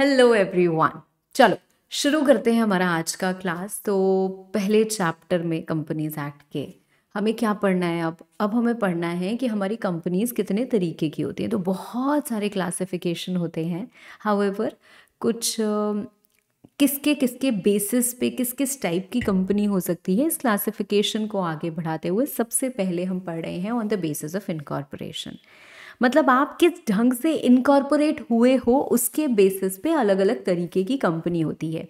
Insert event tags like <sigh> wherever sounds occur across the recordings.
Hello everyone चलो शुरू करते हैं हमारा आज का क्लास तो पहले चैप्टर में कंपनीज एक्ट के हमें क्या पढ़ना है अब अब हमें पढ़ना है कि हमारी कंपनीज़ कितने तरीके की होती हैं तो बहुत सारे क्लासिफिकेशन होते हैं हाउएवर कुछ किसके किसके बेसिस पे किस किस टाइप की कंपनी हो सकती है इस क्लासिफिकेशन को आगे बढ़ाते हुए सबसे पहले हम पढ़ रहे हैं on the basis of incorporation मतलब आप किस ढंग से इनकॉर्पोरेट हुए हो उसके बेसिस पे अलग अलग तरीके की कंपनी होती है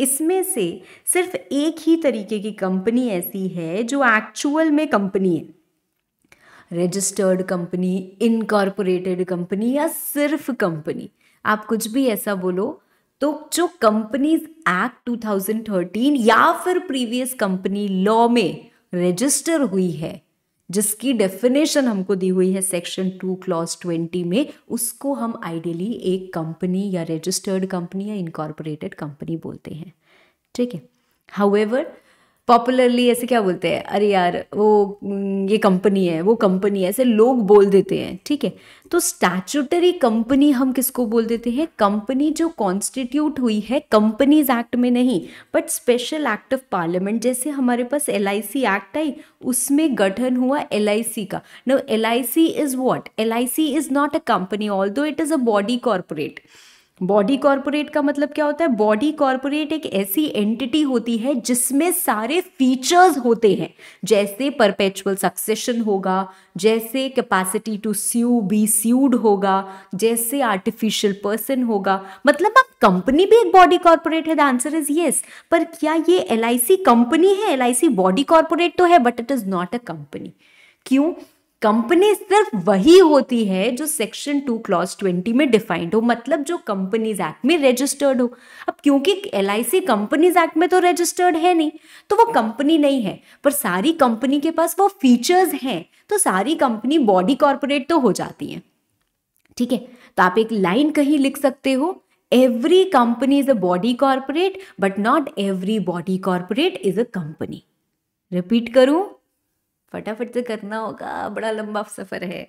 इसमें से सिर्फ एक ही तरीके की कंपनी ऐसी है जो एक्चुअल में कंपनी है रजिस्टर्ड कंपनी इनकॉर्पोरेटेड कंपनी या सिर्फ कंपनी आप कुछ भी ऐसा बोलो तो जो कंपनीज एक्ट 2013 या फिर प्रीवियस कंपनी लॉ में रजिस्टर हुई है जिसकी डेफिनेशन हमको दी हुई है सेक्शन टू क्लॉज ट्वेंटी में उसको हम आइडियली एक कंपनी या रजिस्टर्ड कंपनी या इनकॉर्पोरेटेड कंपनी बोलते हैं ठीक है हाउएवर पॉपुलरली ऐसे क्या बोलते हैं अरे यार वो ये कंपनी है वो कंपनी है ऐसे लोग बोल देते हैं ठीक है तो स्टैचूटरी कंपनी हम किसको बोल देते हैं कंपनी जो कॉन्स्टिट्यूट हुई है कंपनीज एक्ट में नहीं but special act of parliament जैसे हमारे पास एल एक्ट आई उसमें गठन हुआ एल का no L I C is what L I C is not a company although it is a body corporate body corporate का मतलब क्या होता है बॉडी कॉरपोरेट एक ऐसी एंटिटी होती है जिसमें सारे फीचर्स होते हैं जैसे परपेचुअल सक्सेशन होगा जैसे capacity to sue be sued होगा जैसे आर्टिफिशियल पर्सन होगा मतलब अब कंपनी भी एक बॉडी कॉरपोरेट है द आंसर इज येस पर क्या ये एल कंपनी है एल बॉडी कॉरपोरेट तो है but it is not a company क्यों कंपनी सिर्फ वही होती है जो सेक्शन टू क्लॉज ट्वेंटी में डिफाइंड हो मतलब जो कंपनीज एक्ट में रजिस्टर्ड हो अब क्योंकि L I C companies act में तो रजिस्टर्ड है नहीं तो वो कंपनी नहीं है पर सारी कंपनी के पास वो फीचर्स हैं तो सारी कंपनी बॉडी कॉरपोरेट तो हो जाती है ठीक है तो आप एक लाइन कहीं लिख सकते हो every company is a body corporate but not every body corporate is a company repeat करूं फटाफट से करना होगा बड़ा लंबा सफर है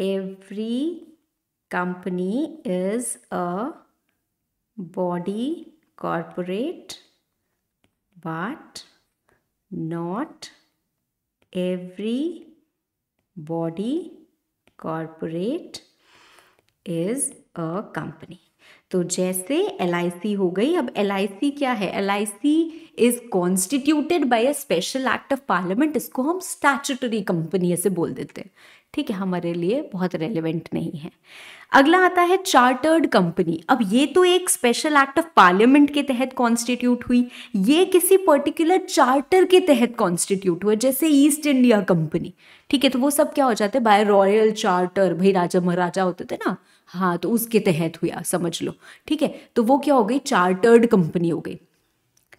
every company is a body corporate but not every body corporate is a company तो जैसे एल हो गई अब एल क्या है L I C is constituted by a special act of parliament इसको हम स्टैचूटरी कंपनी ऐसे बोल देते हैं ठीक है हमारे लिए बहुत रेलिवेंट नहीं है अगला आता है चार्टर्ड कंपनी अब ये तो एक स्पेशल एक्ट ऑफ पार्लियामेंट के तहत कॉन्स्टिट्यूट हुई ये किसी पर्टिकुलर चार्टर के तहत कॉन्स्टिट्यूट हुआ जैसे ईस्ट इंडिया कंपनी ठीक है तो वो सब क्या हो जाते हैं बाय रॉयल चार्टर भाई राजा महाराजा होते थे ना हाँ तो उसके तहत हुआ समझ लो ठीक है तो वो क्या हो गई चार्टर्ड कंपनी हो गई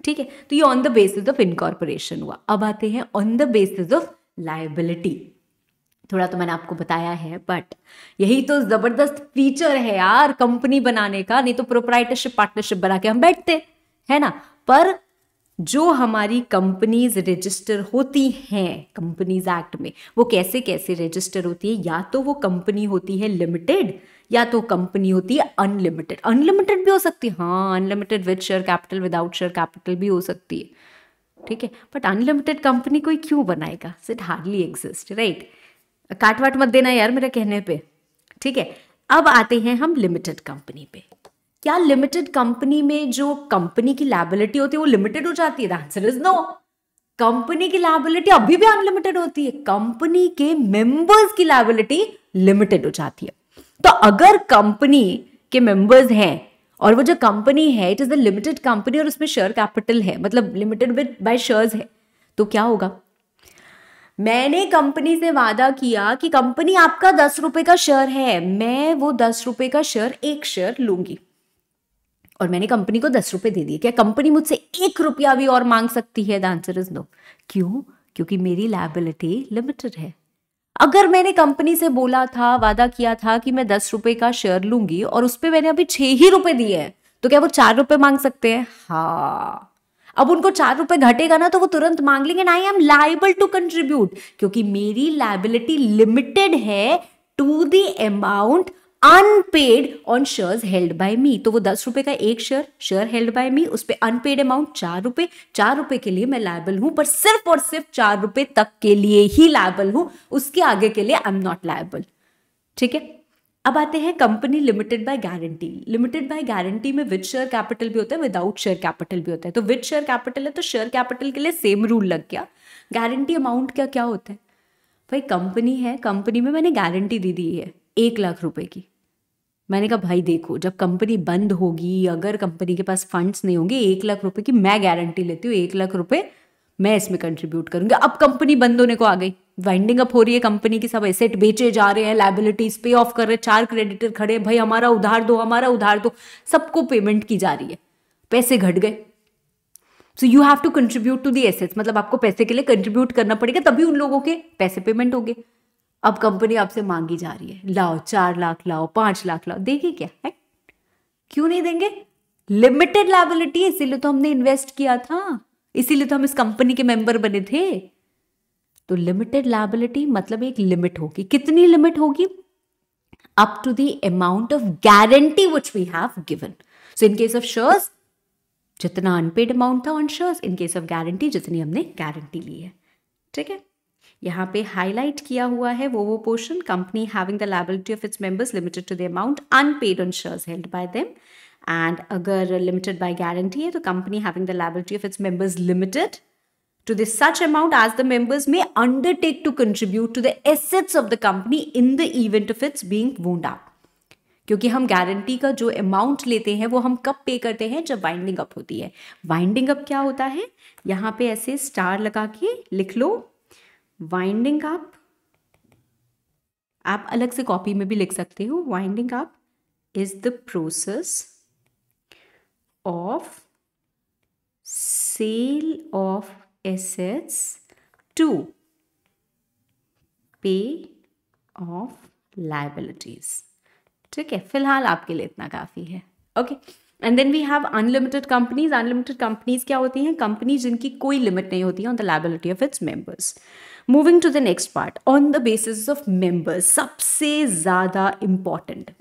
ठीक है तो ये on the basis of incorporation हुआ अब आते हैं on the basis of liability थोड़ा तो मैंने आपको बताया है बट यही तो ज़बरदस्त फीचर है यार कंपनी बनाने का नहीं तो प्रोपराइटरशिप पार्टनरशिप बना के हम बैठते है ना पर जो हमारी कंपनीज रजिस्टर होती हैं कंपनीज एक्ट में वो कैसे कैसे रजिस्टर होती है या तो वो कंपनी होती है लिमिटेड या तो कंपनी होती है अनलिमिटेड अनलिमिटेड भी हो सकती है हाँ unlimited with share capital without share capital भी हो सकती है ठीक है बट अनलिमिटेड कंपनी कोई क्यों बनाएगा इट हार्डली एग्जिस्ट राइट काट वाट मत देना यार मेरे कहने पे ठीक है अब आते हैं हम लिमिटेड कंपनी पे क्या लिमिटेड कंपनी में जो कंपनी की लाइबिलिटी होती है वो लिमिटेड हो जाती है आंसर इज नो कंपनी की लाइबिलिटी अभी भी अनलिमिटेड होती है कंपनी के मेंबर्स की लाइबिलिटी लिमिटेड हो जाती है तो अगर कंपनी के मेंबर्स हैं और वो जो कंपनी है it is the limited company और उसमें शेयर कैपिटल है मतलब लिमिटेड विद बाय शेयर्स है तो क्या होगा मैंने कंपनी से वादा किया कि कंपनी आपका दस रुपए का शेयर है मैं वो दस रुपए का शेयर एक शेयर लूंगी और मैंने कंपनी को दस रुपए दे दिए क्या कंपनी मुझसे एक रुपया भी और मांग सकती है द आंसर इज नो क्यों क्योंकि मेरी लाइबिलिटी लिमिटेड है अगर मैंने कंपनी से बोला था वादा किया था कि मैं दस रुपए का शेयर लूंगी और उस पर मैंने अभी छह ही रुपए दिए हैं तो क्या वो चार रुपए मांग सकते हैं हाँ अब उनको चार रुपए घटेगा ना तो वो तुरंत मांग लेंगे I am liable to contribute क्योंकि मेरी लाइबिलिटी लिमिटेड है to the amount unpaid on share held by me तो वो दस रुपए का एक share share held by me उस पर अनपेड अमाउंट चार रुपए चार रुपए के लिए मैं लाइबल हूं पर सिर्फ और सिर्फ चार रुपए तक के लिए ही लाइबल हूं उसके आगे के लिए आई एम नॉट लाइबल ठीक है अब आते हैं company limited by guarantee limited by guarantee में विद शेयर कैपिटल भी होता है विदाउट शेयर कैपिटल भी होता है तो विद शेयर कैपिटल है तो शेयर कैपिटल के लिए सेम रूल लग गया गारंटी अमाउंट का क्या होता है भाई कंपनी है कंपनी में मैंने गारंटी दी दी है एक लाख रुपए की मैंने कहा भाई देखो जब कंपनी बंद होगी अगर कंपनी के पास फंड्स नहीं होंगे एक लाख रुपए की मैं गारंटी लेती हूँ एक लाख रुपए मैं इसमें कंट्रीब्यूट करूंगी अब कंपनी बंद होने को आ गई वाइंडिंग अप हो रही है कंपनी की सब एसेट बेचे जा रहे हैं लाइबिलिटीज पे ऑफ कर रहे हैं चार क्रेडिटर खड़े भाई हमारा उधार दो हमारा उधार दो सबको पेमेंट की जा रही है पैसे घट गए so you have to contribute to the assets मतलब आपको पैसे के लिए कंट्रीब्यूट करना पड़ेगा तभी उन लोगों के पैसे पेमेंट होंगे अब कंपनी आपसे मांगी जा रही है लाओ चार लाख लाओ पांच लाख लाओ देगी क्या है क्यों नहीं देंगे लिमिटेड लाइबिलिटी इसीलिए तो हमने इन्वेस्ट किया था इसीलिए तो हम इस कंपनी के मेंबर बने थे तो लिमिटेड लाइबिलिटी मतलब एक लिमिट होगी कितनी लिमिट होगी up to the amount of guarantee which we have given so in case of shares जितना अनपेड अमाउंट था on shares in case of guarantee जितनी हमने गारंटी ली है ठीक है यहाँ पे हाईलाइट किया हुआ है वो वो portion company having the liability of its members limited to the amount unpaid on shares held by them and अगर लिमिटेड बाय गारंटी है तो company having the liability of its members limited to this such amount as the members may undertake to contribute to the assets of the company in the event of its being wound up क्योंकि हम guarantee का जो amount लेते हैं वो हम कब पे करते हैं जब वाइंडिंग अप होती है वाइंडिंग अप क्या होता है यहाँ पे ऐसे स्टार लगा के लिख लो वाइंडिंग अप आप अलग से कॉपी में भी लिख सकते हो winding up is the process of sale of assets to pay off liabilities ठीक है फिलहाल आपके लिए इतना काफ़ी है okay and then we have unlimited companies unlimited companies क्या होती हैं कंपनी जिनकी कोई लिमिट नहीं होती है on the liability of its members moving to the next part on the basis of members सबसे ज़्यादा इंपॉर्टेंट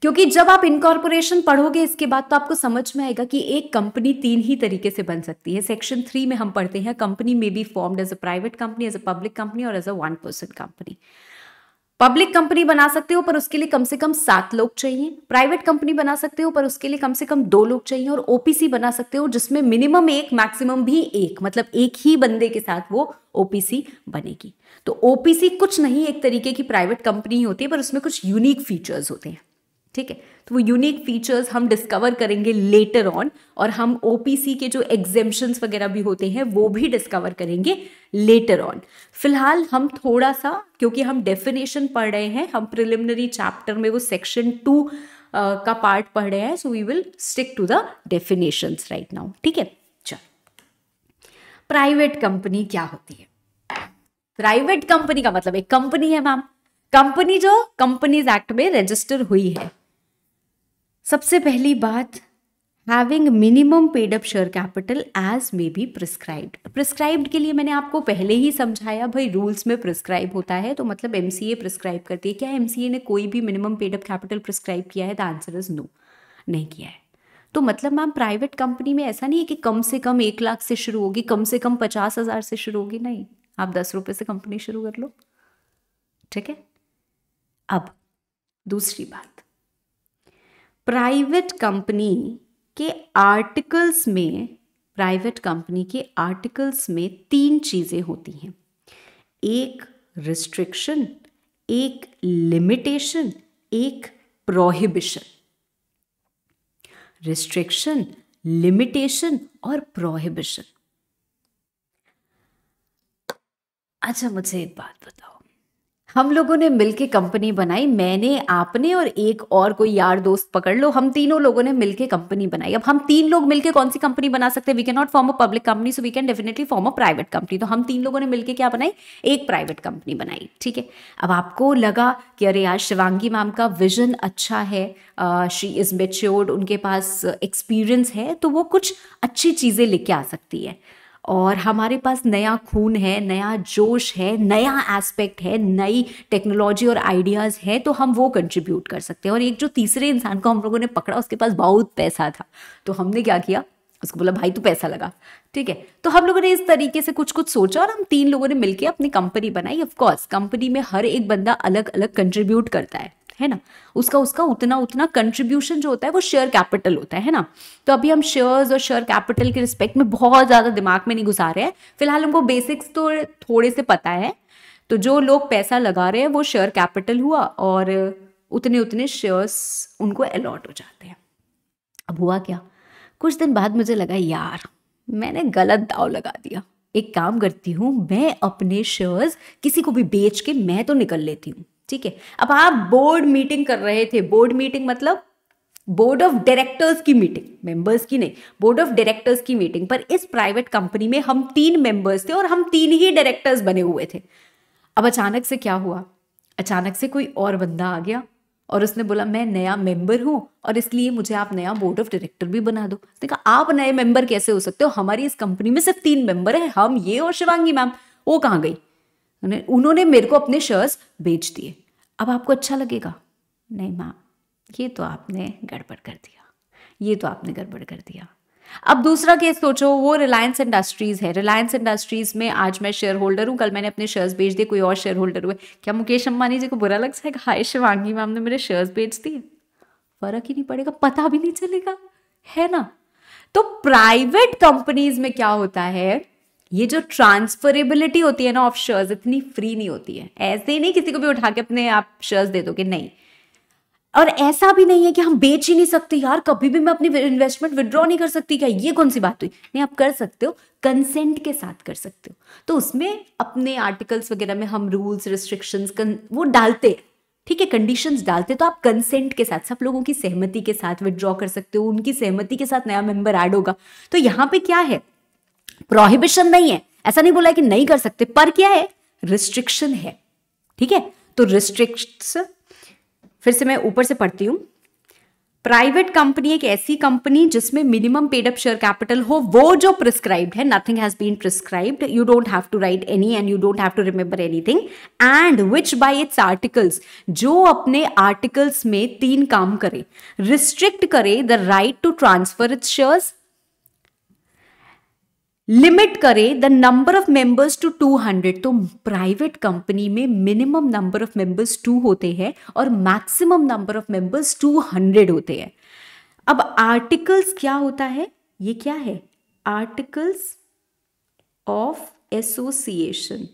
क्योंकि जब आप इनकॉर्पोरेशन पढ़ोगे इसके बाद तो आपको समझ में आएगा कि एक कंपनी तीन ही तरीके से बन सकती है सेक्शन थ्री में हम पढ़ते हैं कंपनी में be formed as a private company as a public company और as a one person company public company बना सकते हो पर उसके लिए कम से कम सात लोग चाहिए प्राइवेट कंपनी बना सकते हो पर उसके लिए कम से कम दो लोग चाहिए और ओपीसी बना सकते हो जिसमें मिनिमम एक मैक्सिमम भी एक मतलब एक ही बंदे के साथ वो ओपीसी बनेगी तो ओपीसी कुछ नहीं एक तरीके की प्राइवेट कंपनी होती है पर उसमें कुछ यूनिक फीचर्स होते हैं ठीक है तो वो यूनिक फीचर्स हम डिस्कवर करेंगे लेटर ऑन और हम ओपीसी के जो एग्जेम्पन्स वगैरह भी होते हैं वो भी डिस्कवर करेंगे लेटर ऑन फिलहाल हम थोड़ा सा क्योंकि हम डेफिनेशन पढ़ रहे हैं हम प्रिलिमिनरी चैप्टर में वो सेक्शन टू का पार्ट पढ़ रहे हैं so we will stick to the definition right now ठीक है चल प्राइवेट कंपनी क्या होती है प्राइवेट कंपनी का मतलब एक कंपनी है मैम कंपनी जो कंपनीज एक्ट में रजिस्टर हुई है सबसे पहली बात having minimum paid up share capital as may be prescribed prescribed के लिए मैंने आपको पहले ही समझाया भाई रूल्स में प्रिस्क्राइब होता है तो मतलब एम सी ए प्रिस्क्राइब करती है क्या एम सी ए ने कोई भी minimum paid up capital prescribe किया है द आंसर इज़ नो नहीं किया है तो मतलब मैम प्राइवेट कंपनी में ऐसा नहीं है कि कम से कम एक लाख से शुरू होगी कम से कम पचास हज़ार से शुरू होगी नहीं आप दस रुपये से कंपनी शुरू कर लो ठीक है अब दूसरी बात प्राइवेट कंपनी के आर्टिकल्स में प्राइवेट कंपनी के आर्टिकल्स में तीन चीज़ें होती हैं एक रिस्ट्रिक्शन एक लिमिटेशन एक प्रोहिबिशन रिस्ट्रिक्शन लिमिटेशन और प्रोहिबिशन अच्छा मुझे एक बात बताओ हम लोगों ने मिलके कंपनी बनाई मैंने आपने और एक और कोई यार दोस्त पकड़ लो हम तीनों लोगों ने मिलके कंपनी बनाई अब हम तीन लोग मिलके कौन सी कंपनी बना सकते हैं we can not form a public company so we can definitely form a private company तो हम तीन लोगों ने मिलके क्या बनाई एक प्राइवेट कंपनी बनाई ठीक है अब आपको लगा कि अरे यार शिवांगी मैम का विजन अच्छा है शी इज़ मेच्योर्ड उनके पास एक्सपीरियंस है तो वो कुछ अच्छी चीज़ें लेके आ सकती है और हमारे पास नया खून है नया जोश है नया एस्पेक्ट है नई टेक्नोलॉजी और आइडियाज़ है तो हम वो कंट्रीब्यूट कर सकते हैं और एक जो तीसरे इंसान को हम लोगों ने पकड़ा उसके पास बहुत पैसा था तो हमने क्या किया उसको बोला भाई तू पैसा लगा ठीक है तो हम लोगों ने इस तरीके से कुछ कुछ सोचा और हम तीन लोगों ने मिलकर अपनी कंपनी बनाई ऑफ कोर्स कंपनी में हर एक बंदा अलग अलग कंट्रीब्यूट करता है है ना उसका उसका उतना उतना कंट्रीब्यूशन जो होता है वो शेयर कैपिटल होता है है ना तो अभी हम शेयर्स और शेयर कैपिटल के रिस्पेक्ट में बहुत ज़्यादा दिमाग में नहीं घुसा रहे हैं फिलहाल हमको बेसिक्स तो थोड़े से पता है तो जो लोग पैसा लगा रहे हैं वो शेयर कैपिटल हुआ और उतने उतने शेयर्स उनको अलॉट हो जाते हैं अब हुआ क्या कुछ दिन बाद मुझे लगा यार मैंने गलत दाव लगा दिया एक काम करती हूँ मैं अपने शेयर्स किसी को भी बेच के मैं तो निकल लेती हूँ ठीक है अब आप बोर्ड मीटिंग कर रहे थे बोर्ड मीटिंग मतलब बोर्ड ऑफ डायरेक्टर्स की मीटिंग मेंबर्स की नहीं बोर्ड ऑफ डायरेक्टर्स की मीटिंग पर इस प्राइवेट कंपनी में हम तीन मेंबर्स थे और हम तीन ही डायरेक्टर्स बने हुए थे अब अचानक से क्या हुआ अचानक से कोई और बंदा आ गया और उसने बोला मैं नया मेंबर हूं और इसलिए मुझे आप नया बोर्ड ऑफ डायरेक्टर भी बना दो देखा आप नए मेंबर कैसे हो सकते हो हमारी इस कंपनी में सिर्फ तीन मेंबर है हम ये और शिवांगी मैम वो कहाँ गई उन्होंने मेरे को अपने शर्ट्स बेच दिए अब आपको अच्छा लगेगा नहीं माँ ये तो आपने गड़बड़ कर दिया ये तो आपने गड़बड़ कर दिया अब दूसरा केस सोचो वो रिलायंस इंडस्ट्रीज़ है रिलायंस इंडस्ट्रीज़ में आज मैं शेयर होल्डर हूँ कल मैंने अपने शेयर्स बेच दिए कोई और शेयर होल्डर हुए क्या मुकेश अंबानी जी को बुरा लग जाएगा हाय शिवांगी मैम ने मेरे शेयर्स बेच दिए फर्क ही नहीं पड़ेगा पता भी नहीं चलेगा है ना तो प्राइवेट कंपनीज में क्या होता है ये जो ट्रांसफरेबिलिटी होती है ना ऑफ शेयर्स इतनी फ्री नहीं होती है ऐसे ही नहीं किसी को भी उठा के अपने आप शेयर्स दे दोगे नहीं और ऐसा भी नहीं है कि हम बेच ही नहीं सकते यार कभी भी मैं अपनी इन्वेस्टमेंट विद्रॉ नहीं कर सकती क्या ये कौन सी बात हुई नहीं आप कर सकते हो कंसेंट के साथ कर सकते हो तो उसमें अपने आर्टिकल्स वगैरह में हम रूल्स रिस्ट्रिक्शन वो डालते ठीक है कंडीशन डालते तो आप कंसेंट के साथ सब लोगों की सहमति के साथ विड्रॉ कर सकते हो उनकी सहमति के साथ नया मेंबर ऐड होगा तो यहाँ पे क्या है प्रोहिबिशन नहीं है ऐसा नहीं बोला कि नहीं कर सकते पर क्या है रिस्ट्रिक्शन है ठीक है तो रिस्ट्रिक्ट फिर से मैं ऊपर से पढ़ती हूं प्राइवेट कंपनी एक ऐसी कंपनी जिसमें minimum paid up share capital हो वो जो प्रिस्क्राइब्ड है nothing has been prescribed you don't have to write any and you don't have to remember anything and which by its articles जो अपने articles में तीन काम करे रिस्ट्रिक्ट करे the right to transfer its shares limit करें the number of members to 200 तो private company में minimum number of members two होते हैं और मैक्सिमम नंबर ऑफ मेंबर्स 200 होते हैं अब आर्टिकल्स क्या होता है ये क्या है articles of association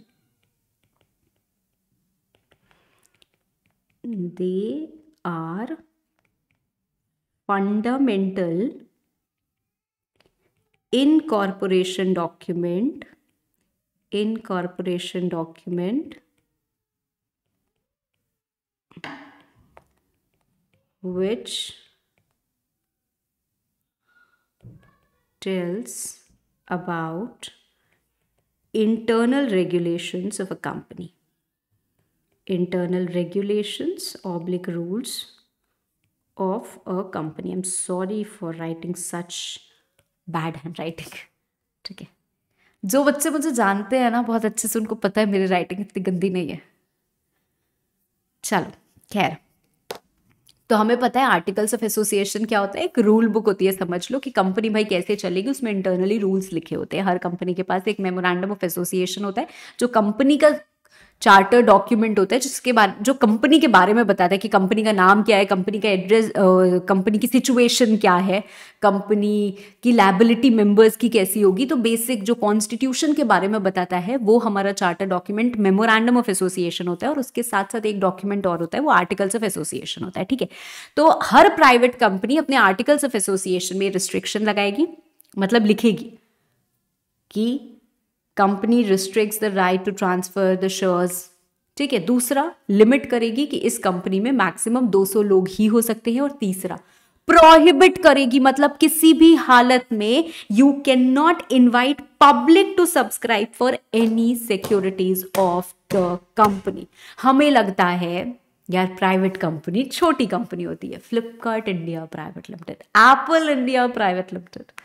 they are fundamental incorporation document incorporation document which tells about internal regulations of a company internal regulations oblique rules of a company i'm sorry for writing such bad handwriting ठीक है जो बच्चे मुझे जानते हैं ना बहुत अच्छे से उनको पता है मेरी राइटिंग इतनी गंदी नहीं है चलो खैर तो हमें पता है आर्टिकल्स ऑफ एसोसिएशन क्या होता है एक रूल बुक होती है समझ लो कि कंपनी भाई कैसे चलेगी उसमें इंटरनली रूल्स लिखे होते हैं हर कंपनी के पास एक मेमोरेंडम ऑफ एसोसिएशन होता है जो कंपनी का चार्टर डॉक्यूमेंट होता है जिसके बारे जो कंपनी के बारे में बताता है कि कंपनी का नाम क्या है कंपनी का एड्रेस कंपनी की सिचुएशन क्या है कंपनी की लाइबिलिटी मेंबर्स की कैसी होगी तो बेसिक जो कॉन्स्टिट्यूशन के बारे में बताता है वो हमारा charter document memorandum of association होता है और उसके साथ साथ एक डॉक्यूमेंट और होता है वो आर्टिकल्स ऑफ एसोसिएशन होता है ठीक है तो हर प्राइवेट कंपनी अपने आर्टिकल्स ऑफ एसोसिएशन में रिस्ट्रिक्शन लगाएगी मतलब लिखेगी कि company restrict the right to transfer the shares ठीक है दूसरा लिमिट करेगी कि इस कंपनी में मैक्सिमम 200 लोग ही हो सकते हैं और तीसरा प्रोहिबिट करेगी मतलब किसी भी हालत में you can not invite public to subscribe for any securities of the company हमें लगता है यार प्राइवेट कंपनी छोटी कंपनी होती है Flipkart India private limited Apple India private limited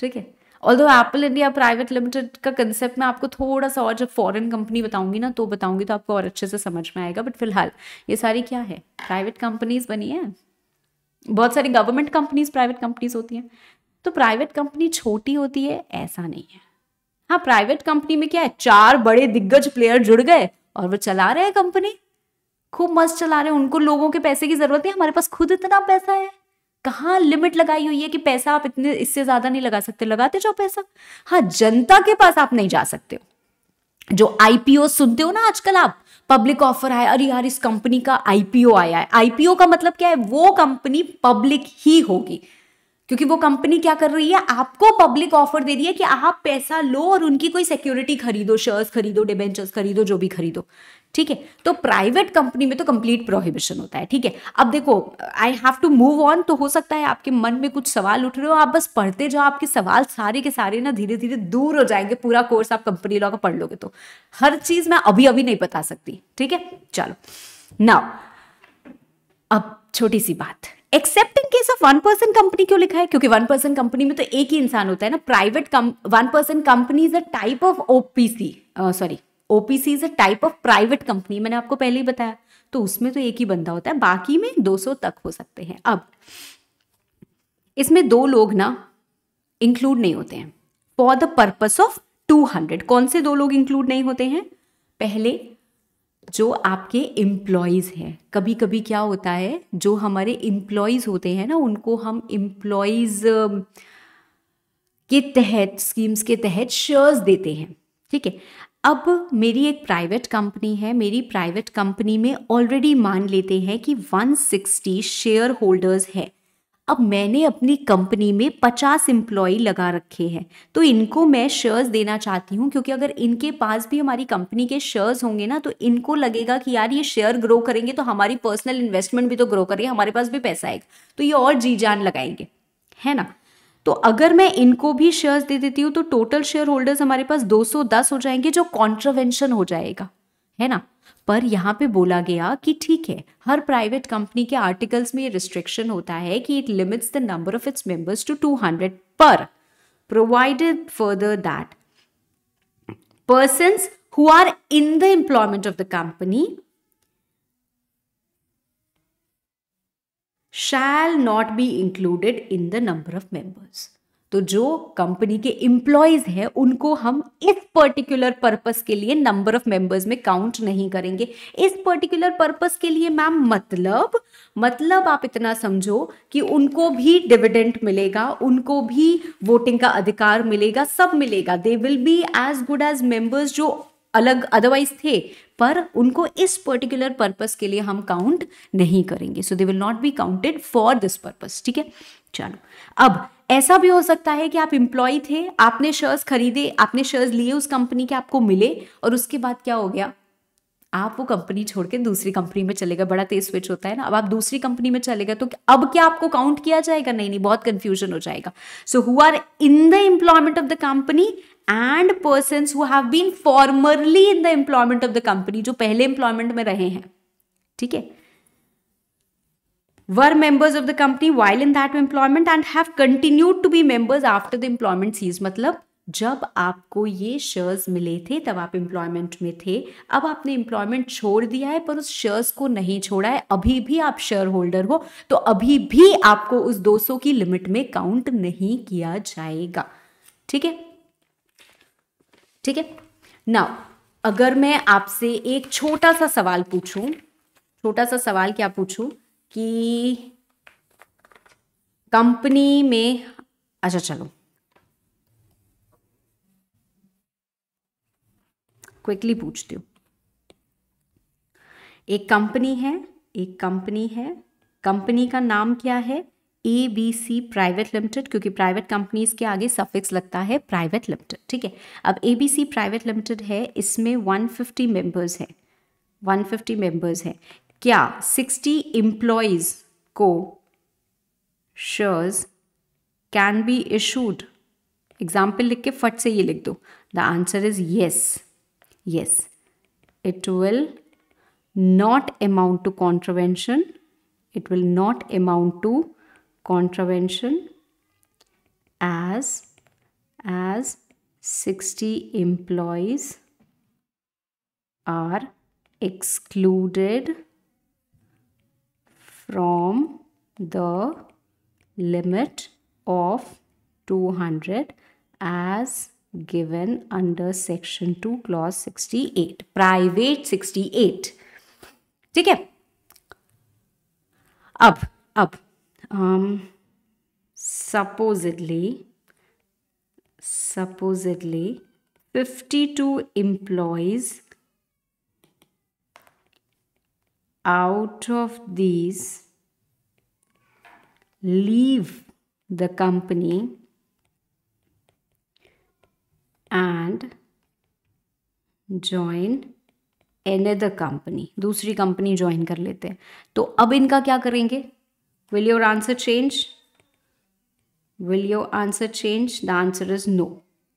ठीक है although Apple India private limited का कंसेप्ट मैं आपको थोड़ा सा और जब फॉरेन कंपनी बताऊंगी ना तो बताऊंगी तो आपको और अच्छे से समझ में आएगा बट फिलहाल ये सारी क्या है प्राइवेट कंपनीज बनी है बहुत सारी गवर्नमेंट कंपनीज प्राइवेट कंपनीज होती हैं तो प्राइवेट कंपनी छोटी होती है ऐसा नहीं है हाँ प्राइवेट कंपनी में क्या है चार बड़े दिग्गज प्लेयर जुड़ गए और वो चला रहे हैं कंपनी खूब मस्त चला रहे हैं उनको लोगों के पैसे की जरूरत है हमारे पास खुद इतना पैसा है कहाँ लिमिट लगाई हुई है कि पैसा आप इतने इससे ज्यादा नहीं लगा सकते लगाते जाओ पैसा हाँ जनता के पास आप नहीं जा सकते हो जो आईपीओ सुनते हो ना आजकल आप पब्लिक ऑफर आए अरे यार इस कंपनी का आईपीओ आया है आईपीओ का मतलब क्या है वो कंपनी पब्लिक ही होगी क्योंकि वो कंपनी क्या कर रही है आपको पब्लिक ऑफर दे रही है कि आप पैसा लो और उनकी कोई सिक्योरिटी खरीदो शेयर्स खरीदो डिबेंचर्स खरीदो जो भी खरीदो ठीक है तो प्राइवेट कंपनी में तो कंप्लीट प्रोहिबिशन होता है ठीक है अब देखो I have to move on तो हो सकता है आपके मन में कुछ सवाल उठ रहे हो आप बस पढ़ते जाओ आपके सवाल सारे के सारे ना धीरे धीरे दूर हो जाएंगे पूरा कोर्स आप कंपनी लॉ का पढ़ लोगे तो हर चीज मैं अभी अभी नहीं बता सकती ठीक है चलो नाउ अब छोटी सी बात except in case of one person company क्यों लिखा है क्योंकि वन पर्सन कंपनी में तो एक ही इंसान होता है ना private one person company is a type of OPC sorry OPC is a type of private company मैंने आपको पहले ही बताया तो उसमें तो एक ही बंदा होता है बाकी में 200 तक हो सकते हैं अब इसमें दो लोग ना इंक्लूड नहीं होते हैं फॉर द पर्पस ऑफ 200 कौन से दो लोग इंक्लूड नहीं होते हैं पहले जो आपके इम्प्लॉयज हैं कभी कभी क्या होता है जो हमारे इम्प्लॉयज होते हैं ना उनको हम इम्प्लॉयज के तहत स्कीम्स के तहत शेयर्स देते हैं ठीक है अब मेरी एक प्राइवेट कंपनी है मेरी प्राइवेट कंपनी में ऑलरेडी मान लेते हैं कि 160 शेयर होल्डर्स है अब मैंने अपनी कंपनी में 50 एम्प्लॉय लगा रखे हैं तो इनको मैं शेयर्स देना चाहती हूँ क्योंकि अगर इनके पास भी हमारी कंपनी के शेयर्स होंगे ना तो इनको लगेगा कि यार ये शेयर ग्रो करेंगे तो हमारी पर्सनल इन्वेस्टमेंट भी तो ग्रो करेगी हमारे पास भी पैसा आएगा तो ये और जी जान लगाएंगे है ना तो अगर मैं इनको भी शेयर्स दे देती हूँ तो टोटल शेयर होल्डर्स हमारे पास 210 हो जाएंगे जो कॉन्ट्रवेंशन हो जाएगा है ना पर यहाँ पे बोला गया कि ठीक है हर प्राइवेट कंपनी के आर्टिकल्स में ये रिस्ट्रिक्शन होता है कि it limits the number of its members to 200 पर provided further that person who are in the employment of the company shall not be included in the number of members तो जो company के employees हैं उनको हम इस particular purpose के लिए नंबर ऑफ मेंबर्स में काउंट नहीं करेंगे इस पर्टिकुलर पर्पस के लिए मैम मतलब मतलब आप इतना समझो कि उनको भी डिविडेंट मिलेगा उनको भी वोटिंग का अधिकार मिलेगा सब मिलेगा they will be as good as members जो अलग अदरवाइज थे पर उनको इस पर्टिकुलर पर्पस के लिए हम काउंट नहीं करेंगे so they will not be counted for this purpose ठीक है चलो अब ऐसा भी हो सकता है कि आप इंप्लॉय थे आपने शेयर्स खरीदे आपने शेयर्स लिए उस कंपनी के आपको मिले और उसके बाद क्या हो गया आप वो कंपनी छोड़ के दूसरी कंपनी में चलेगा बड़ा तेज स्विच होता है ना अब आप दूसरी कंपनी में चलेगा तो अब क्या आपको काउंट किया जाएगा नहीं नहीं बहुत कंफ्यूजन हो जाएगा so who are in the employment of the company and person who have been formerly in the employment of the company जो पहले एम्प्लॉयमेंट में रहे हैं ठीक है were members of the company while in that employment and have continued to be members after the employment ceases मतलब जब आपको ये शेयर्स मिले थे तब आप एम्प्लॉयमेंट में थे अब आपने एम्प्लॉयमेंट छोड़ दिया है पर उस शेयर्स को नहीं छोड़ा है अभी भी आप शेयर होल्डर हो तो अभी भी आपको उस 200 की लिमिट में काउंट नहीं किया जाएगा ठीक है ठीक है नाउ अगर मैं आपसे एक छोटा सा सवाल पूछूं छोटा सा सवाल क्या पूछूं कि कंपनी में अच्छा चलो क्विकली पूछती हूं एक कंपनी है एक कंपनी है कंपनी का नाम क्या है A B C private limited क्योंकि प्राइवेट कंपनीज के आगे सफिक्स लगता है प्राइवेट लिमिटेड ठीक है अब A B C private limited है इसमें 150 मेंबर्स है वन मेंबर्स है क्या 60 एम्प्लॉयज को shares can be issued example लिख के फट से ये लिख दो the answer is yes yes it will not amount to contravention it will not amount to contravention as as 60 employees are excluded from the limit of 200 as given under section 2 clause 68 private 68 ठीक है अब अब um, supposedly supposedly 52 employees out of these leave the company and join another company दूसरी कंपनी join कर लेते हैं तो अब इनका क्या करेंगे Will your answer change? Will your answer change? The answer is no.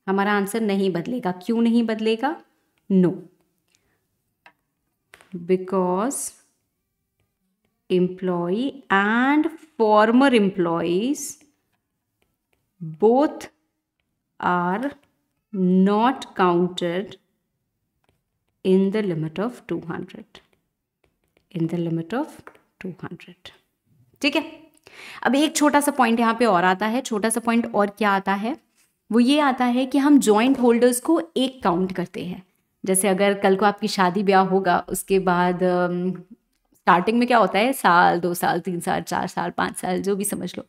हमारा आंसर नहीं बदलेगा क्यों नहीं बदलेगा no because employee and former employees both are not counted in the limit of 200 in the limit of 200 ठीक है अब एक छोटा सा पॉइंट यहाँ पे और आता है छोटा सा पॉइंट और क्या आता है वो ये आता है कि हम जॉइंट होल्डर्स को एक काउंट करते हैं जैसे अगर कल को आपकी शादी ब्याह होगा उसके बाद स्टार्टिंग में क्या होता है साल दो साल तीन साल चार साल पाँच साल जो भी समझ लो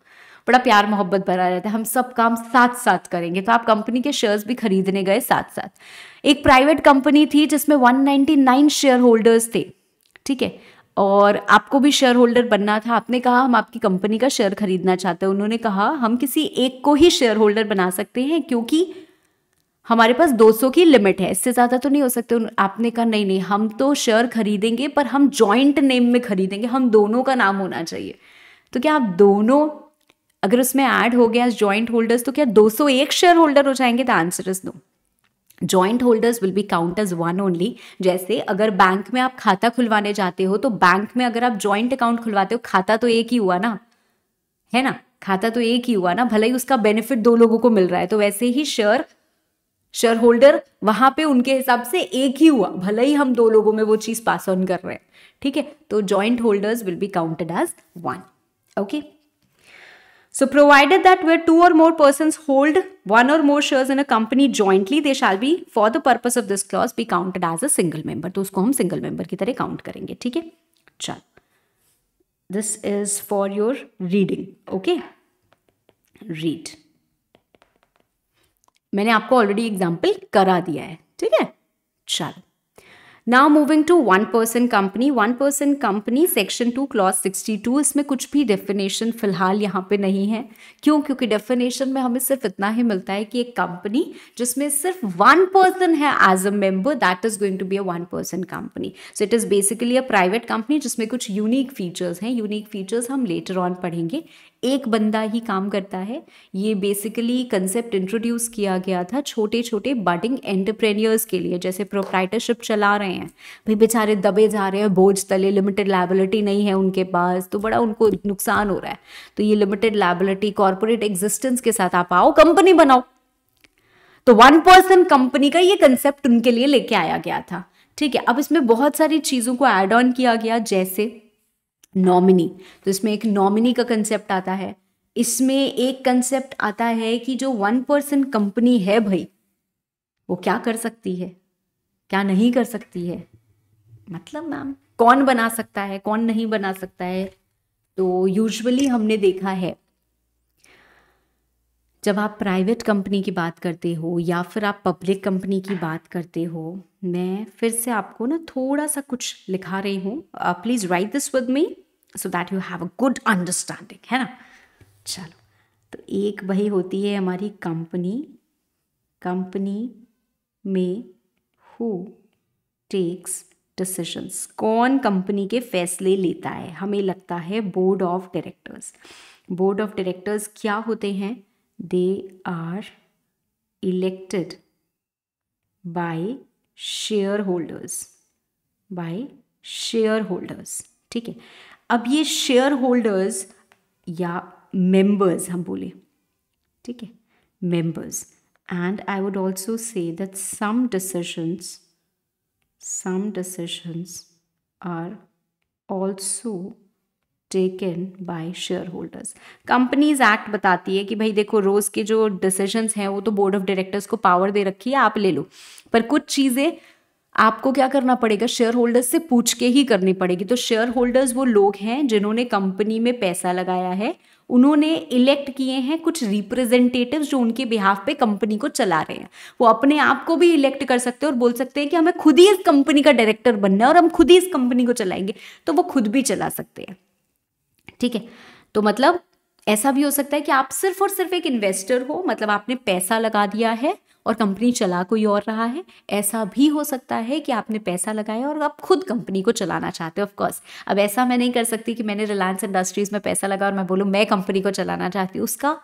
बड़ा प्यार मोहब्बत भरा रहता है हम सब काम साथ साथ करेंगे तो आप कंपनी के शेयर्स भी खरीदने गए साथ साथ एक प्राइवेट कंपनी थी जिसमें 199 शेयर होल्डर्स थे ठीक है और आपको भी शेयर होल्डर बनना था आपने कहा हम आपकी कंपनी का शेयर खरीदना चाहते हैं उन्होंने कहा हम किसी एक को ही शेयर होल्डर बना सकते हैं क्योंकि हमारे पास 200 की लिमिट है इससे ज़्यादा तो नहीं हो सकते आपने कहा नहीं नहीं हम तो शेयर खरीदेंगे पर हम जॉइंट नेम में खरीदेंगे हम दोनों का नाम होना चाहिए तो क्या आप दोनों अगर उसमें ऐड हो गया जॉइंट होल्डर्स तो क्या 201 शेयर होल्डर हो जाएंगे the answer is no joint holders will be count as one only जैसे अगर बैंक में आप खाता खुलवाने जाते हो तो बैंक में अगर आप ज्वाइंट अकाउंट खुलवाते हो खाता तो एक ही हुआ ना है ना खाता तो एक ही हुआ ना भले ही उसका बेनिफिट दो लोगों को मिल रहा है तो वैसे ही शेयर शेयर होल्डर वहां पे उनके हिसाब से एक ही हुआ भले ही हम दो लोगों में वो चीज पास ऑन कर रहे हैं ठीक है तो joint holders will be counted as one okay So provided that where two or more persons hold one or more shares in a company jointly, they shall be for the purpose of this clause be counted as a single member. So, उसको single member की तरह count करेंगे ठीक है चल This is for your reading. Okay. Read. मैंने आपको already example करा दिया है ठीक है चल now moving to one person company one person company section two clause sixty two इसमें कुछ भी डेफिनेशन फिलहाल यहाँ पे नहीं है क्यों क्योंकि डेफिनेशन में हमें सिर्फ इतना ही मिलता है कि एक कंपनी जिसमें सिर्फ वन पर्सन है as a member that is going to be a one person company so it is basically a private company जिसमें कुछ यूनिक फीचर्स हैं यूनिक फीचर्स हम लेटर ऑन पढ़ेंगे एक बंदा ही काम करता है ये बेसिकली कंसेप्ट इंट्रोड्यूस किया गया था छोटे छोटे बडिंग एंटरप्रेन्योर्स के लिए जैसे प्रोप्राइटरशिप चला रहे हैं भाई बेचारे दबे जा रहे हैं बोझ तले लिमिटेड लाइबिलिटी नहीं है उनके पास तो बड़ा उनको नुकसान हो रहा है तो ये लिमिटेड लाइबिलिटी कॉरपोरेट एग्जिस्टेंस के साथ आप आओ कंपनी बनाओ तो वन पर्सन कंपनी का ये कंसेप्ट उनके लिए लेके आया गया था ठीक है अब इसमें बहुत सारी चीज़ों को एड ऑन किया गया जैसे नॉमिनी तो इसमें एक नॉमिनी का कंसेप्ट आता है इसमें एक कंसेप्ट आता है कि जो वन पर्सन कंपनी है भाई वो क्या कर सकती है क्या नहीं कर सकती है मतलब मैम कौन बना सकता है कौन नहीं बना सकता है तो यूजुअली हमने देखा है जब आप प्राइवेट कंपनी की बात करते हो या फिर आप पब्लिक कंपनी की बात करते हो मैं फिर से आपको ना थोड़ा सा कुछ लिखा रही हूँ please write this with me so that you have a good understanding है ना चलो तो एक वही होती है हमारी कंपनी कंपनी में हु टेक्स डिसीजंस कौन कंपनी के फैसले लेता है हमें लगता है board of directors board of directors क्या होते हैं They are elected by shareholders. By shareholders. ठीक है अब ये शेयर members, या मेंबर्स हम बोले ठीक है and i would also say that some decisions some decisions are also taken by share holders Companies Act बताती है कि भाई देखो रोज़ के जो डिसीजंस हैं वो तो बोर्ड ऑफ डायरेक्टर्स को पावर दे रखी है आप ले लो पर कुछ चीज़ें आपको क्या करना पड़ेगा शेयर होल्डर्स से पूछ के ही करनी पड़ेगी तो शेयर होल्डर्स वो लोग हैं जिन्होंने कंपनी में पैसा लगाया है उन्होंने इलेक्ट किए हैं कुछ रिप्रेजेंटेटिव जो उनके बिहाफ पे कंपनी को चला रहे हैं वो अपने आप को भी इलेक्ट कर सकते हैं और बोल सकते हैं कि हमें खुद ही इस कंपनी का डायरेक्टर बनना है और हम खुद ही इस कंपनी को चलाएंगे तो वो खुद भी चला सकते हैं ठीक है तो मतलब ऐसा भी हो सकता है कि आप सिर्फ और सिर्फ एक इन्वेस्टर हो मतलब आपने पैसा लगा दिया है और कंपनी चला कोई और रहा है ऐसा भी हो सकता है कि आपने पैसा लगाया और आप खुद कंपनी को चलाना चाहते हो ऑफकोर्स अब ऐसा मैं नहीं कर सकती कि मैंने रिलायंस इंडस्ट्रीज़ में पैसा लगा और मैं बोलूँ मैं कंपनी को चलाना चाहती हूँ उसका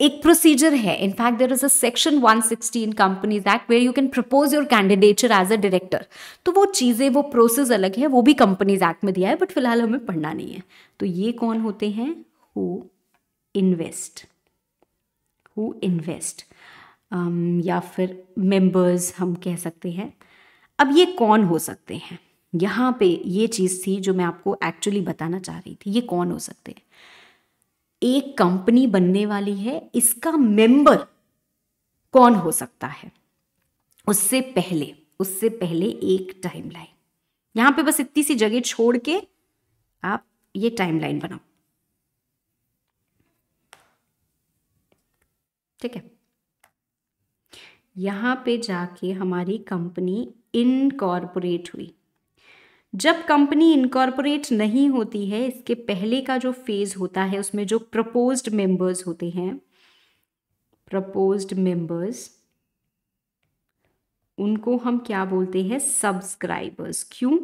एक प्रोसीजर है in fact there is a section 116 in Companies Act where you can propose your candidature as a director तो वो चीज़ें वो प्रोसेस अलग है वो भी कंपनीज एक्ट में दिया है बट फिलहाल हमें पढ़ना नहीं है तो ये कौन होते हैं हु इन्वेस्ट हु इन्वेस्ट या फिर मेंबर्स हम कह सकते हैं अब ये कौन हो सकते हैं यहाँ पे ये चीज़ थी जो मैं आपको एक्चुअली बताना चाह रही थी ये कौन हो सकते हैं एक कंपनी बनने वाली है इसका मेंबर कौन हो सकता है उससे पहले उससे पहले एक टाइमलाइन यहां पे बस इतनी सी जगह छोड़ के आप ये टाइमलाइन बनाओ ठीक है यहां पे जाके हमारी कंपनी इनकॉर्पोरेट हुई जब कंपनी इनकॉर्पोरेट नहीं होती है इसके पहले का जो फेज़ होता है उसमें जो प्रपोज्ड मेंबर्स होते हैं प्रपोज्ड मेंबर्स उनको हम क्या बोलते हैं सब्सक्राइबर्स क्यों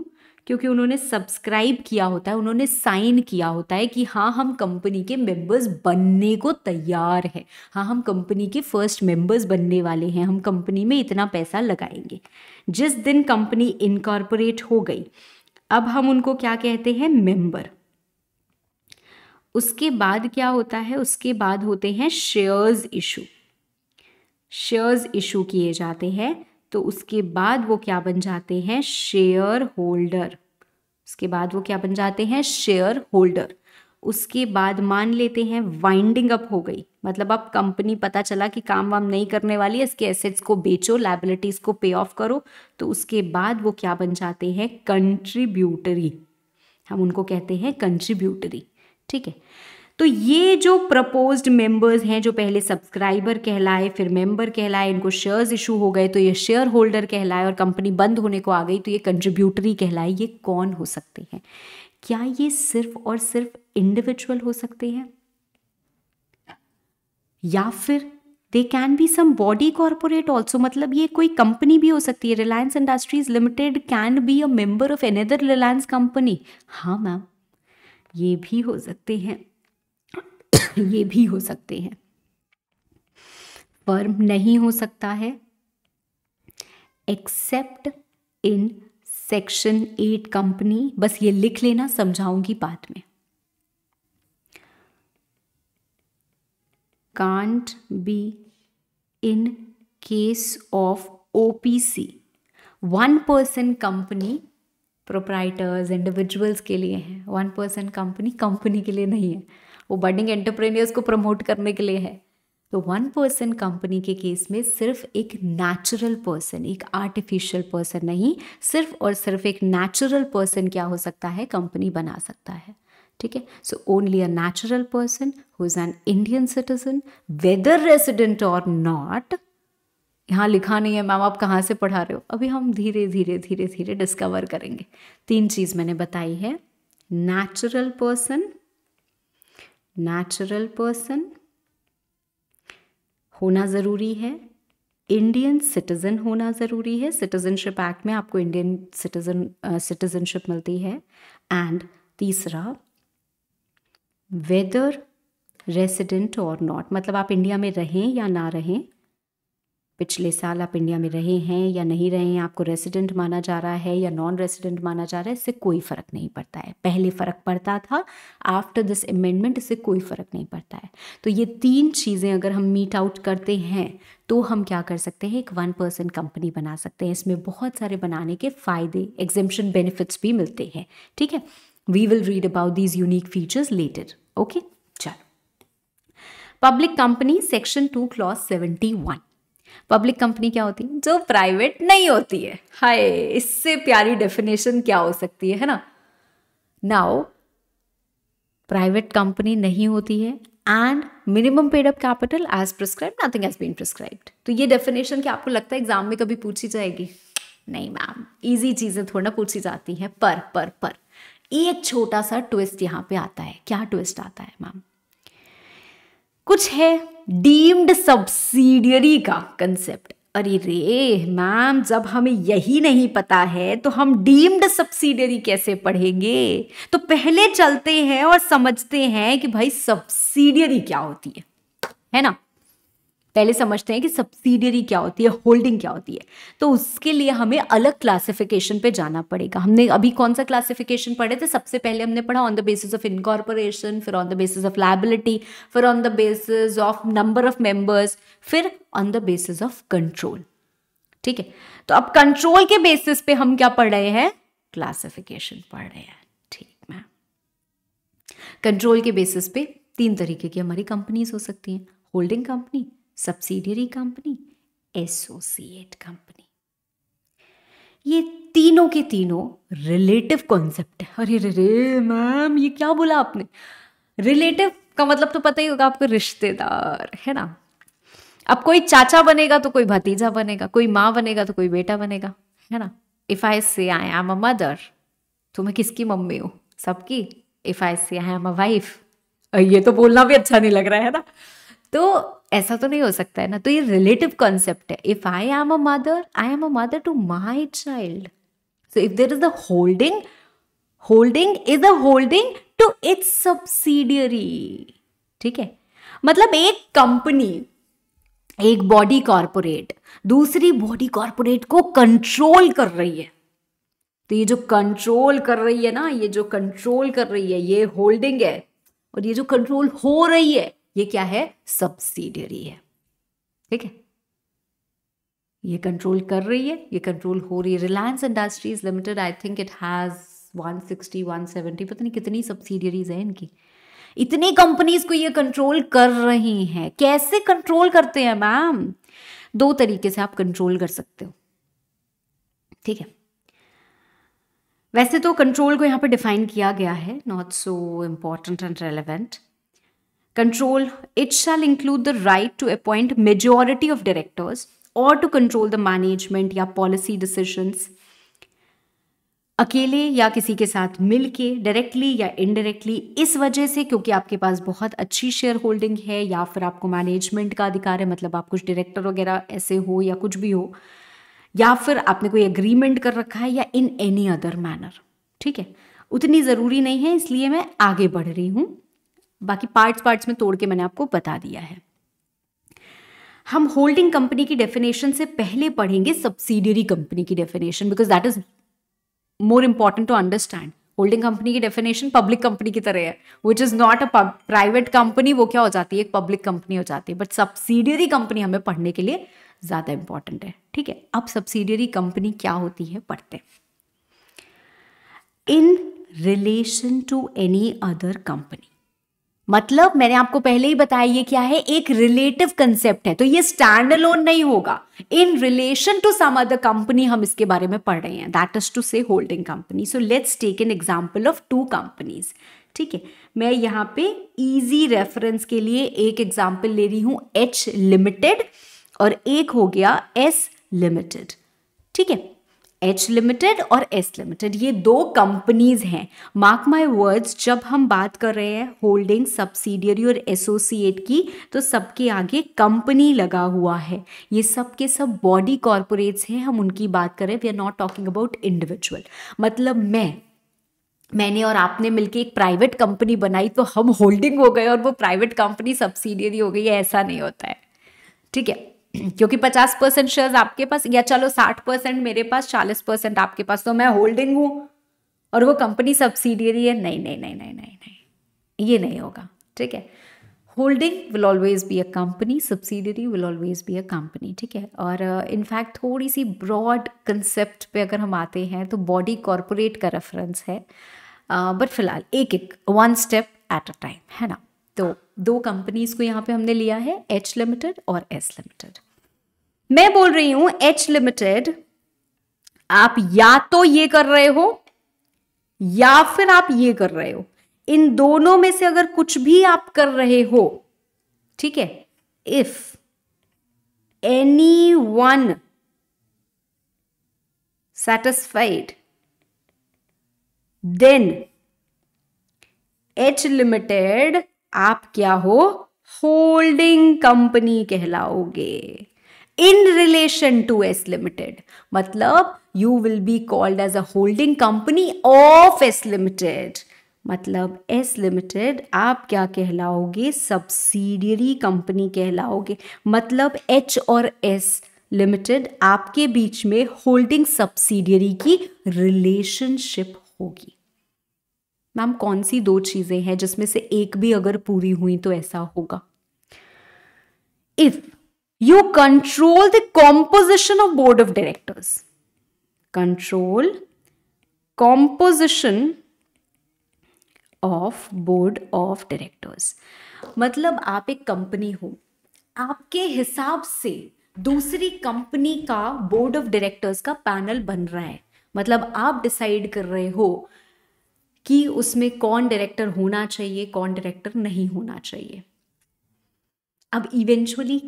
क्योंकि उन्होंने सब्सक्राइब किया होता है उन्होंने साइन किया होता है कि हाँ हम कंपनी के मेंबर्स बनने को तैयार हैं हाँ हम कंपनी के फर्स्ट मेंबर्स बनने वाले हैं हम कंपनी में इतना पैसा लगाएंगे जिस दिन कंपनी इनकॉर्पोरेट हो गई अब हम उनको क्या कहते हैं मेंबर उसके बाद क्या होता है उसके बाद होते हैं शेयर्स इशू शेयर्स इशू किए जाते हैं तो उसके बाद वो क्या बन जाते हैं शेयर होल्डर उसके बाद वो क्या बन जाते हैं शेयर होल्डर उसके बाद मान लेते हैं वाइंडिंग अप हो गई मतलब अब कंपनी पता चला कि काम वाम नहीं करने वाली है इसके एसेट्स को बेचो लाइबिलिटीज़ को पे ऑफ करो तो उसके बाद वो क्या बन जाते हैं कंट्रीब्यूटरी हम उनको कहते हैं कंट्रीब्यूटरी ठीक है तो ये जो प्रपोज्ड मेंबर्स हैं जो पहले सब्सक्राइबर कहलाए फिर मेंबर कहलाए इनको शेयर्स इशू हो गए तो ये शेयर होल्डर कहलाए और कंपनी बंद होने को आ गई तो ये कंट्रीब्यूटरी कहलाए ये कौन हो सकते हैं क्या ये सिर्फ और सिर्फ इंडिविजुअल हो सकते हैं या फिर they can be some body corporate also मतलब ये कोई कंपनी भी हो सकती है Reliance Industries Limited can be a member of another Reliance company हाँ मैम ये भी हो सकते हैं <coughs> ये भी हो सकते हैं फर्म नहीं हो सकता है except in section eight company बस ये लिख लेना समझाऊंगी बाद में can't be in case of OPC one person company proprietors individuals के लिए है वन पर्सन कंपनी कंपनी के लिए नहीं है वो बर्डिंग एंटरप्रेन्योर्स को प्रमोट करने के लिए है तो वन पर्सन कंपनी के केस में सिर्फ एक नेचुरल पर्सन एक आर्टिफिशियल पर्सन नहीं सिर्फ और सिर्फ एक नेचुरल पर्सन क्या हो सकता है कंपनी बना सकता है ठीक है so only a natural person who is an Indian citizen whether resident or not यहाँ लिखा नहीं है मैम आप कहाँ से पढ़ा रहे हो अभी हम धीरे धीरे धीरे धीरे डिस्कवर करेंगे तीन चीज़ मैंने बताई है नेचुरल पर्सन नेचुरल पर्सन होना ज़रूरी है इंडियन सिटीज़न होना ज़रूरी है सिटीज़नशिप एक्ट में आपको इंडियन सिटीज़न सिटीज़नशिप मिलती है एंड तीसरा वेदर रेसिडेंट और नॉट मतलब आप इंडिया में रहें या ना रहें पिछले साल आप इंडिया में रहे हैं या नहीं रहे हैं आपको रेसिडेंट माना जा रहा है या नॉन रेसिडेंट माना जा रहा है इससे कोई फ़र्क नहीं पड़ता है पहले फ़र्क पड़ता था आफ्टर दिस अमेंडमेंट इससे कोई फ़र्क नहीं पड़ता है तो ये तीन चीज़ें अगर हम मीट आउट करते हैं तो हम क्या कर सकते हैं एक वन पर्सन कंपनी बना सकते हैं इसमें बहुत सारे बनाने के फ़ायदे एग्जेम्पन बेनिफिट्स भी मिलते हैं ठीक है we will read about these unique features later okay चलो public company section two clause seventy one public company क्या होती है जो प्राइवेट नहीं होती है हाय इससे प्यारी डेफिनेशन क्या हो सकती है है ना नाउ प्राइवेट कंपनी नहीं होती है and minimum paid up capital as prescribe nothing has been prescribe तो ये डेफिनेशन क्या आपको लगता है एग्जाम में कभी पूछी जाएगी नहीं मैम इजी चीज़ें थोड़ी ना पूछी जाती हैं पर पर पर एक छोटा सा ट्विस्ट यहाँ पे आता है क्या ट्विस्ट आता है मैम कुछ है डीम्ड सब्सिडियरी का कंसेप्ट अरे रे मैम जब हमें यही नहीं पता है तो हम डीम्ड सब्सिडरी कैसे पढ़ेंगे तो पहले चलते हैं और समझते हैं कि भाई सब्सिडियरी क्या होती है है ना पहले समझते हैं कि सब्सिडियरी क्या होती है होल्डिंग क्या होती है तो उसके लिए हमें अलग क्लासिफिकेशन पे जाना पड़ेगा हमने अभी कौन सा क्लासिफिकेशन पढ़े थे सबसे पहले हमने पढ़ा on the basis of incorporation फिर on the basis of liability फिर on the basis of number of members फिर on the basis of control ठीक है तो अब कंट्रोल के बेसिस पे हम क्या पढ़ रहे हैं क्लासिफिकेशन पढ़ रहे हैं ठीक मैम कंट्रोल के बेसिस पे तीन तरीके की हमारी कंपनीज हो सकती हैं holding company subsidiary company associate company ये तीनों के तीनों रिलेटिव कॉन्सेप्ट है अरे रे रे मैम ये क्या बोला आपने रिलेटिव का मतलब तो पता ही होगा आपको रिश्तेदार है ना अब कोई चाचा बनेगा तो कोई भतीजा बनेगा कोई माँ बनेगा तो कोई बेटा बनेगा है ना इफ आई से आई एम अ मदर तो मैं किसकी मम्मी हूँ सबकी इफ आई से आई एम अ वाइफ ये तो बोलना भी अच्छा नहीं लग रहा है ना तो ऐसा तो नहीं हो सकता है ना तो ये रिलेटिव कॉन्सेप्ट है if I am a mother I am a mother to my child so if there is a holding holding is a holding to its subsidiary ठीक है मतलब एक कंपनी एक बॉडी कॉरपोरेट दूसरी बॉडी कॉरपोरेट को control कर रही है तो ये जो कंट्रोल कर रही है ना ये जो कंट्रोल कर रही है ये होल्डिंग है और ये जो कंट्रोल हो रही है ये क्या है सब्सिडियरी है ठीक है ये कंट्रोल कर रही है ये कंट्रोल हो रही है Reliance Industries Limited I think it has 160 170 पता नहीं कितनी सब्सिडियरीज हैं इनकी इतनी कंपनीज को ये कंट्रोल कर रही हैं कैसे कंट्रोल करते हैं मैम दो तरीके से आप कंट्रोल कर सकते हो ठीक है वैसे तो कंट्रोल को यहां पर डिफाइन किया गया है not so important and relevant control it shall include the right to appoint majority of directors or to control the management या policy decisions अकेले या किसी के साथ मिलके डायरेक्टली या इनडायरेक्टली इस वजह से क्योंकि आपके पास बहुत अच्छी शेयर होल्डिंग है या फिर आपको मैनेजमेंट का अधिकार है मतलब आप कुछ डायरेक्टर वगैरह ऐसे हो या कुछ भी हो या फिर आपने कोई एग्रीमेंट कर रखा है या इन एनी अदर मैनर ठीक है उतनी ज़रूरी नहीं है इसलिए मैं आगे बढ़ रही हूँ बाकी पार्ट्स पार्ट्स में तोड़ के मैंने आपको बता दिया है हम होल्डिंग कंपनी की डेफिनेशन से पहले पढ़ेंगे सब्सिडियरी कंपनी की definition because that is more important to understand holding company की डेफिनेशन पब्लिक कंपनी की तरह है which is not a private company वो क्या हो जाती है एक पब्लिक कंपनी हो जाती है बट सब्सिडियरी कंपनी हमें पढ़ने के लिए ज़्यादा इंपॉर्टेंट है ठीक है अब सब्सिडियरी कंपनी क्या होती है पढ़ते in relation to any other company मतलब मैंने आपको पहले ही बताया ये क्या है एक रिलेटिव कंसेप्ट है तो ये स्टैंड अलोन नहीं होगा in relation to some other company हम इसके बारे में पढ़ रहे हैं that is to say holding company so let's take an example of two companies ठीक है मैं यहाँ पे इजी रेफरेंस के लिए एक एग्जाम्पल ले रही हूँ एच लिमिटेड और एक हो गया एस लिमिटेड ठीक है एच लिमिटेड और एस लिमिटेड ये दो कंपनीज हैं मार्क माय वर्ड्स जब हम बात कर रहे हैं होल्डिंग सब्सिडियरी और एसोसिएट की तो सबके आगे कंपनी लगा हुआ है ये सब के सब बॉडी कॉरपोरेट्स हैं हम उनकी बात करें we are not talking about individual मतलब मैं मैंने और आपने मिलके एक प्राइवेट कंपनी बनाई तो हम होल्डिंग हो गए और वो प्राइवेट कंपनी सब्सिडियरी हो गई ऐसा नहीं होता है ठीक है क्योंकि 50 परसेंट शेयर आपके पास या चलो 60 परसेंट मेरे पास 40 परसेंट आपके पास तो मैं होल्डिंग हूं और वो कंपनी सब्सिडियरी है नहीं नहीं नहीं नहीं नहीं नहीं ये नहीं होगा ठीक है holding will always be a company subsidiary will always be a company ठीक है और इनफैक्ट uh, थोड़ी सी ब्रॉड कंसेप्ट पे अगर हम आते हैं तो बॉडी कॉरपोरेट का रेफरेंस है बट uh, फिलहाल एक एक one step at a time है ना तो दो कंपनीज को यहां पे हमने लिया है एच लिमिटेड और एस लिमिटेड मैं बोल रही हूं एच लिमिटेड आप या तो ये कर रहे हो या फिर आप ये कर रहे हो इन दोनों में से अगर कुछ भी आप कर रहे हो ठीक है if any one satisfied then H Limited आप क्या हो होल्डिंग कंपनी कहलाओगे in relation to S Limited मतलब you will be called as a holding company of S Limited मतलब एस लिमिटेड आप क्या कहलाओगे सब्सिडियरी कंपनी कहलाओगे मतलब एच और एस लिमिटेड आपके बीच में होल्डिंग सब्सिडियरी की रिलेशनशिप होगी मैम कौन सी दो चीज़ें हैं जिसमें से एक भी अगर पूरी हुई तो ऐसा होगा if you control the composition of board of directors control composition of board of directors मतलब आप एक कंपनी हो आपके हिसाब से दूसरी कंपनी का बोर्ड ऑफ डायरेक्टर्स का पैनल बन रहा है मतलब आप डिसाइड कर रहे हो कि उसमें कौन डायरेक्टर होना चाहिए कौन डायरेक्टर नहीं होना चाहिए अब इवेंचुअली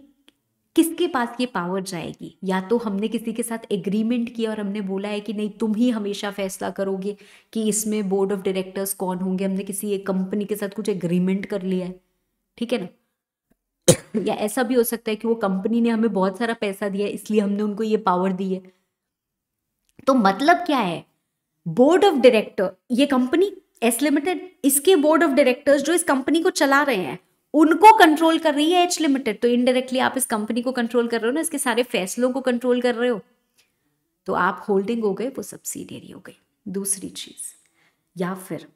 किसके पास ये पावर जाएगी या तो हमने किसी के साथ एग्रीमेंट किया और हमने बोला है कि नहीं तुम ही हमेशा फैसला करोगे कि इसमें बोर्ड ऑफ डायरेक्टर्स कौन होंगे हमने किसी एक कंपनी के साथ कुछ एग्रीमेंट कर लिया है ठीक है ना <coughs> या ऐसा भी हो सकता है कि वो कंपनी ने हमें बहुत सारा पैसा दिया इसलिए हमने उनको ये पावर दी है तो मतलब क्या है बोर्ड ऑफ डायरेक्टर ये कंपनी एस लिमिटेड इसके बोर्ड ऑफ डायरेक्टर्स जो इस कंपनी को चला रहे हैं उनको कंट्रोल कर रही है एच लिमिटेड तो इनडायरेक्टली आप इस कंपनी को कंट्रोल कर रहे हो ना इसके सारे फैसलों को कंट्रोल कर रहे हो तो आप होल्डिंग हो गए वो सब्सिडियरी हो गई दूसरी चीज या फिर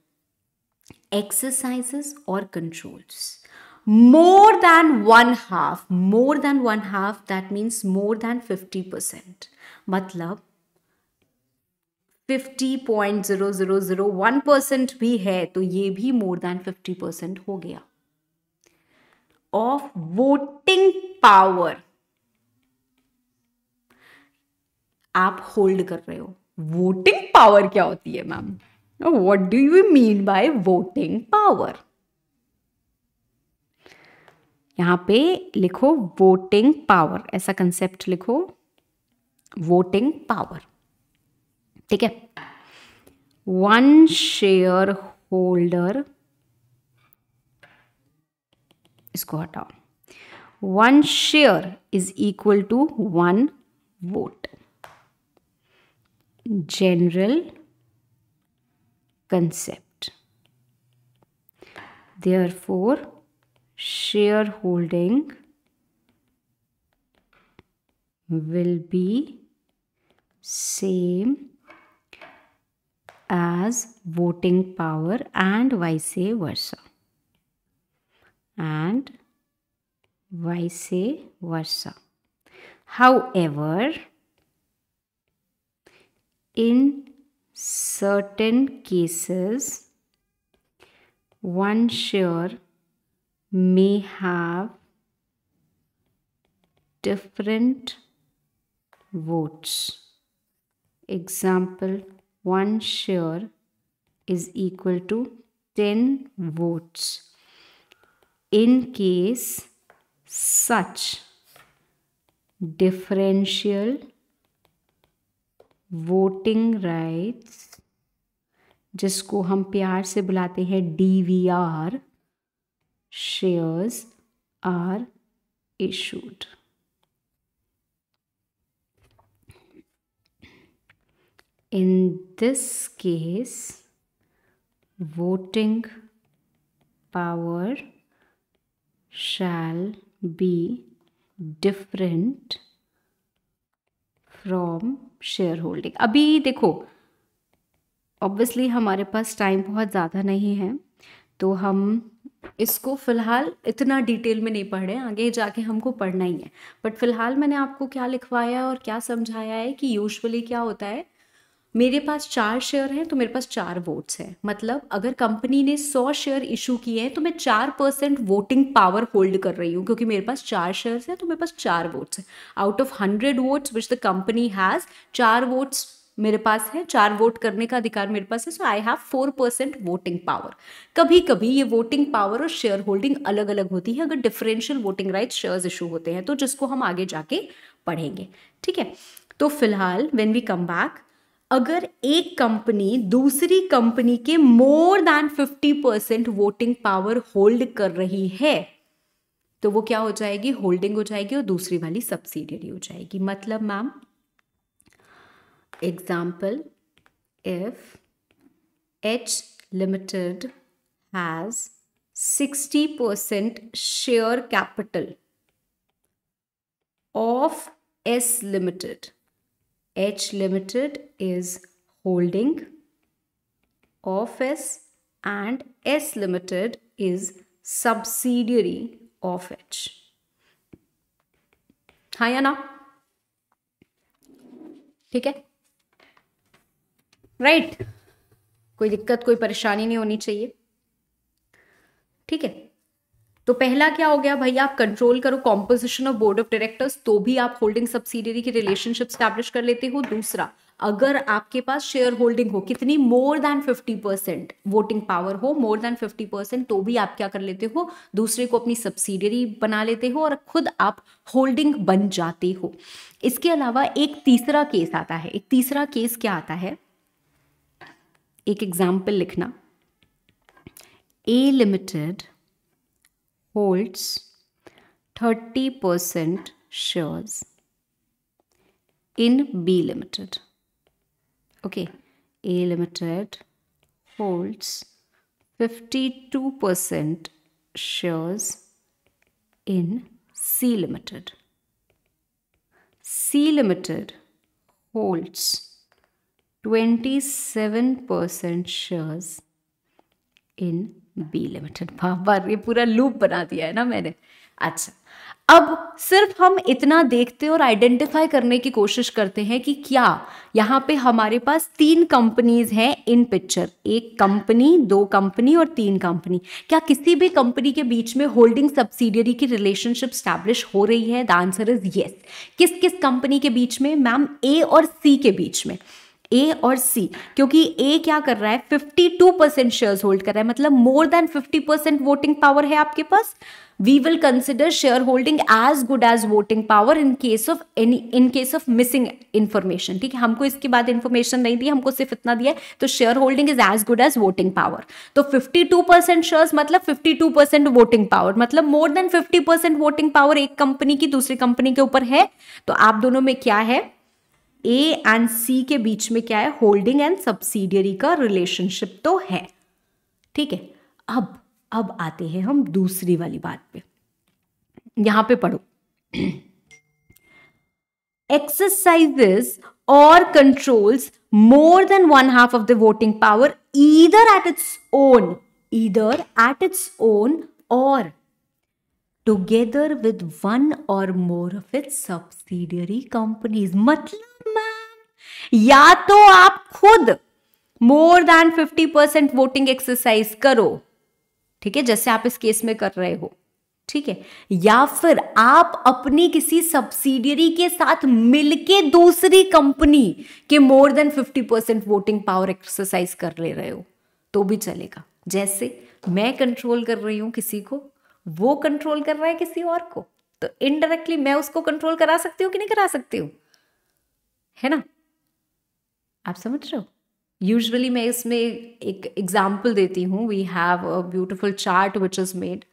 exercises or controls more than one half more than one half that means more than fifty percent मतलब 50.0001 परसेंट भी है तो ये भी मोर देन 50 परसेंट हो गया ऑफ वोटिंग पावर आप होल्ड कर रहे हो वोटिंग पावर क्या होती है ma'am what do you mean by voting power यहां पे लिखो वोटिंग पावर ऐसा कंसेप्ट लिखो वोटिंग पावर ठीक है वन शेयर होल्डर इसको हटाओ one share is equal to one vote general concept. Therefore, shareholding will be same as voting power and vice versa. And vice versa. However, in certain cases, one share may have different votes. Example one share is equal to 10 votes. In case such differential voting rights जिसको हम प्यार से बुलाते हैं D V R shares are issued in this case, voting power shall be different from share holding अभी देखो obviously हमारे पास time बहुत ज़्यादा नहीं है तो हम इसको फ़िलहाल इतना डिटेल में नहीं पढ़ रहे आगे जाके हमको पढ़ना ही है बट फ़िलहाल मैंने आपको क्या लिखवाया है और क्या समझाया है कि यूजुअली क्या होता है मेरे पास चार शेयर हैं तो मेरे पास चार वोट्स हैं मतलब अगर कंपनी ने सौ शेयर इशू किए हैं तो मैं चार परसेंट वोटिंग पावर होल्ड कर रही हूँ क्योंकि मेरे पास चार शेयर्स हैं तो मेरे पास चार वोट्स हैं out of hundred votes which the company has चार वोट्स मेरे पास है चार वोट करने का अधिकार मेरे पास है so I have four percent voting power कभी कभी ये वोटिंग पावर और शेयर होल्डिंग अलग अलग होती है अगर differential voting right shares issue होते हैं तो जिसको हम आगे जाके पढ़ेंगे ठीक है तो फिलहाल वेन वी कम बैक अगर एक कंपनी दूसरी कंपनी के more than 50 percent voting power hold कर रही है तो वो क्या हो जाएगी होल्डिंग हो जाएगी और दूसरी वाली सब्सिडियरी हो जाएगी मतलब ma'am example if H Limited has sixty percent share capital of S Limited H limited is holding of S and S limited is subsidiary of H. हाँ या ना ठीक है राइट right. कोई दिक्कत कोई परेशानी नहीं होनी चाहिए ठीक है तो पहला क्या हो गया भाई आप कंट्रोल करो composition of board of directors तो भी आप होल्डिंग सब्सिडरी की रिलेशनशिप स्टैब्लिश कर लेते हो दूसरा अगर आपके पास शेयर होल्डिंग हो कितनी more than 50 percent voting power हो मोर देन 50 परसेंट तो भी आप क्या कर लेते हो दूसरे को अपनी सब्सिडरी बना लेते हो और खुद आप होल्डिंग बन जाते हो इसके अलावा एक तीसरा केस आता है एक तीसरा केस क्या आता है एक एग्जाम्पल लिखना A Limited holds 30% shares in B Limited. Okay, A Limited holds 52% shares in C Limited. C Limited holds 27% shares in B Limited बार ये पूरा लूप बना दिया है ना मैंने अच्छा अब सिर्फ हम इतना देखते और आइडेंटिफाई करने की कोशिश करते हैं कि क्या यहाँ पे हमारे पास तीन कंपनीज हैं इन पिक्चर एक कंपनी दो कंपनी और तीन कंपनी क्या किसी भी कंपनी के बीच में होल्डिंग सब्सिडियरी की रिलेशनशिप स्टैब्लिश हो रही है द आंसर इज येस किस किस कंपनी के बीच में मैम ए और सी के बीच में ए और सी क्योंकि ए क्या कर रहा है 52 परसेंट शेयर होल्ड कर रहा है मतलब more than 50 percent voting power है आपके पास we will consider share holding as good as voting power in case of any in case of missing information ठीक है हमको इसके बाद इन्फॉर्मेशन नहीं दी हमको सिर्फ इतना दिया तो share holding is as good as voting power तो 52 परसेंट शेयर मतलब 52 परसेंट वोटिंग पावर मतलब more than 50 percent voting power एक कंपनी की दूसरी कंपनी के ऊपर है तो आप दोनों में क्या है ए एंड सी के बीच में क्या है होल्डिंग एंड सब्सिडियरी का रिलेशनशिप तो है ठीक है अब अब आते हैं हम दूसरी वाली बात पे यहां पे पढ़ो exercises or controls more than one half of the voting power either at its own either at its own or together with one or more of it subsidiary companies मतलब मैम या तो आप खुद more than fifty percent voting exercise करो ठीक है जैसे आप इस केस में कर रहे हो ठीक है या फिर आप अपनी किसी सब्सिडियरी के साथ मिलके दूसरी कंपनी के more than fifty percent voting power exercise कर ले रहे हो तो भी चलेगा जैसे मैं कंट्रोल कर रही हूं किसी को वो कंट्रोल कर रहा है किसी और को तो इनडायरेक्टली मैं उसको कंट्रोल करा सकती हूँ कि नहीं करा सकती हूँ है ना आप समझ रहे हो यूजली मैं इसमें एक एग्जाम्पल देती हूँ we have a beautiful chart which is made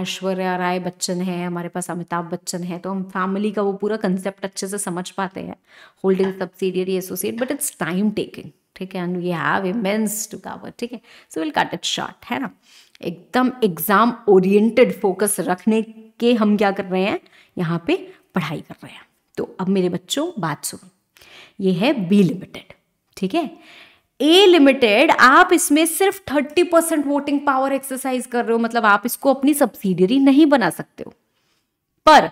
Aishwarya Rai Bachchan है हमारे पास अमिताभ बच्चन है तो हम फैमिली का वो पूरा कंसेप्ट अच्छे से समझ पाते हैं holding subsidiary associate but it's time taking ठीक है and we have immense to cover ठीक है so will cut it short है ना एकदम एग्ज़ाम ओरिएंटेड फोकस रखने के हम क्या कर रहे हैं यहाँ पे पढ़ाई कर रहे हैं तो अब मेरे बच्चों बात सुनो ये है बी लिमिटेड ठीक है ए लिमिटेड आप इसमें सिर्फ thirty percent voting power exercise कर रहे हो मतलब आप इसको अपनी सब्सिडियरी नहीं बना सकते हो पर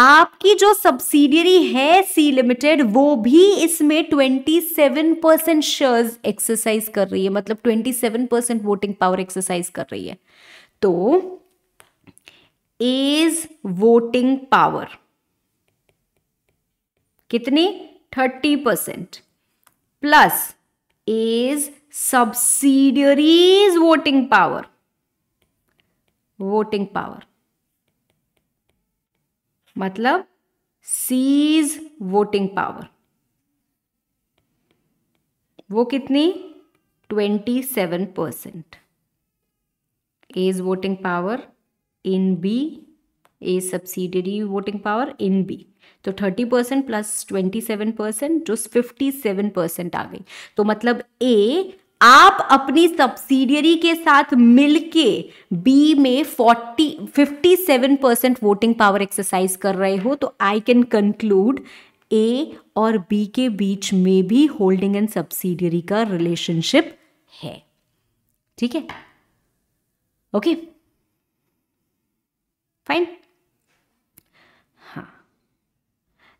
आपकी जो सब्सिडियरी है सी लिमिटेड वो भी इसमें 27 परसेंट शेयर्स एक्सरसाइज कर रही है मतलब 27 परसेंट वोटिंग पावर एक्सरसाइज कर रही है तो इज वोटिंग पावर कितनी 30 percent plus is subsidiaries voting power voting power मतलब सीज वोटिंग पावर वो कितनी twenty seven percent as voting power in B A subsidiary voting power in B तो thirty percent plus twenty seven percent जो fifty seven percent आ गई तो मतलब ए आप अपनी सब्सिडियरी के साथ मिलके बी में 40 57 परसेंट वोटिंग पावर एक्सरसाइज कर रहे हो तो आई कैन कंक्लूड ए और बी के बीच में भी होल्डिंग एंड सब्सिडियरी का रिलेशनशिप है ठीक है ओके फाइन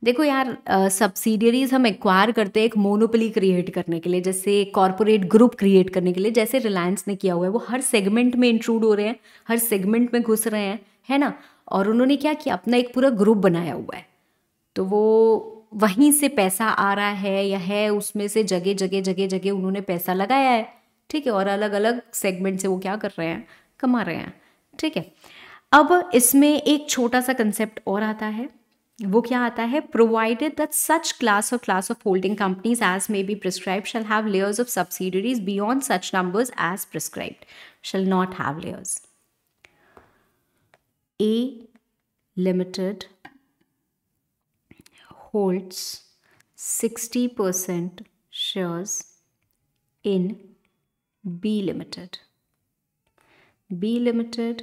देखो यार सब्सिडियरीज हम एक्वायर करते हैं एक मोनोपली क्रिएट करने के लिए जैसे कॉरपोरेट ग्रुप क्रिएट करने के लिए जैसे रिलायंस ने किया हुआ है वो हर सेगमेंट में इंक्लूड हो रहे हैं हर सेगमेंट में घुस रहे हैं है ना और उन्होंने क्या किया अपना एक पूरा ग्रुप बनाया हुआ है तो वो वहीं से पैसा आ रहा है या है उसमें से जगह जगह जगह जगह उन्होंने पैसा लगाया है ठीक है और अलग अलग सेगमेंट से वो क्या कर रहे हैं कमा रहे हैं ठीक है अब इसमें एक छोटा सा कंसेप्ट और आता है वो क्या आता है provided that such class of class of holding companies as may be prescribe shall have layers of subsidiaries beyond such numbers as prescribed have layers A limited holds sixty percent shares in B limited B limited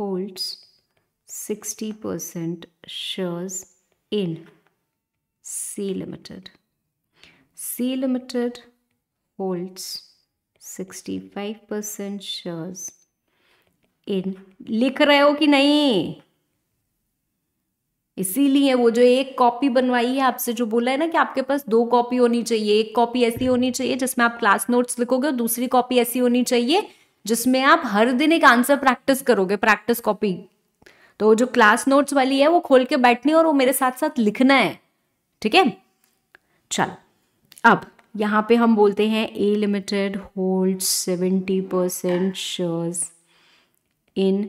holds sixty percent shares in C Limited. C Limited holds 65% shares in लिख रहे हो कि नहीं इसीलिए वो जो एक copy बनवाई है आपसे जो बोला है ना कि आपके पास दो कॉपी होनी चाहिए एक कॉपी ऐसी होनी चाहिए जिसमें आप क्लास नोट्स लिखोगे और दूसरी कॉपी ऐसी होनी चाहिए जिसमें आप हर दिन एक आंसर प्रैक्टिस करोगे प्रैक्टिस कॉपी तो जो क्लास नोट्स वाली है वो खोल के बैठनी और वो मेरे साथ साथ लिखना है ठीक है चलो अब यहाँ पे हम बोलते हैं A limited hold seventy percent shares in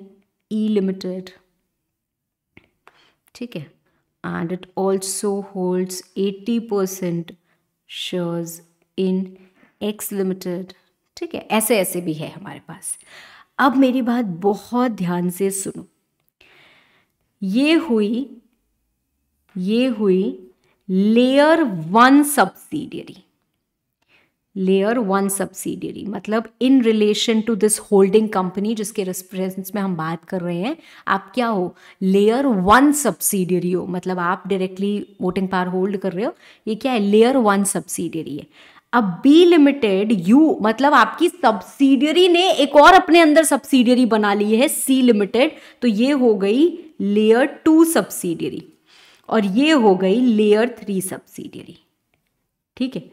E limited ठीक है and it also hold eighty percent shares in X limited ठीक है ऐसे ऐसे भी है हमारे पास अब मेरी बात बहुत ध्यान से सुनो ये हुई ये हुई layer one subsidiary layer one subsidiary मतलब in relation to this holding company जिसके रेस्परेंस में हम बात कर रहे हैं आप क्या हो लेयर वन सब्सिडियरी हो मतलब आप डायरेक्टली वोटिंग पावर होल्ड कर रहे हो ये क्या है लेयर वन सब्सिडियरी है अब बी लिमिटेड यू मतलब आपकी सब्सिडियरी ने एक और अपने अंदर सब्सिडियरी बना ली है सी लिमिटेड तो ये हो गई लेयर टू सब्सिडियरी और ये हो गई लेयर थ्री सब्सिडियरी ठीक है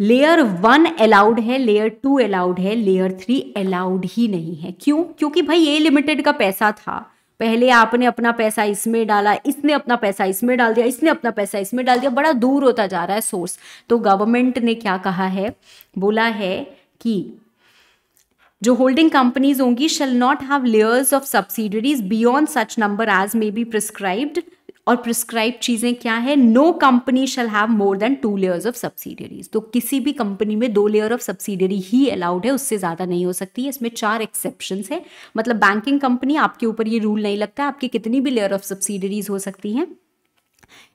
लेयर वन अलाउड है लेयर टू अलाउड है लेयर थ्री अलाउड ही नहीं है क्यों क्योंकि भाई ए लिमिटेड का पैसा था पहले आपने अपना पैसा इसमें डाला इसने अपना पैसा इसमें डाल दिया इसने अपना पैसा इसमें डाल दिया बड़ा दूर होता जा रहा है सोर्स तो गवर्नमेंट ने क्या कहा है बोला है कि जो होल्डिंग कंपनीज होंगी shall not have layers of subsidiaries beyond such number as may be prescribed और प्रिस्क्राइब चीज़ें क्या है no company shall have more than two layers of subsidiaries तो किसी भी कंपनी में दो लेयर ऑफ सब्सिडरी ही अलाउड है उससे ज़्यादा नहीं हो सकती इसमें चार एक्सेप्शन है मतलब बैंकिंग कंपनी आपके ऊपर ये रूल नहीं लगता आपकी कितनी भी लेयर ऑफ सब्सिडरीज हो सकती हैं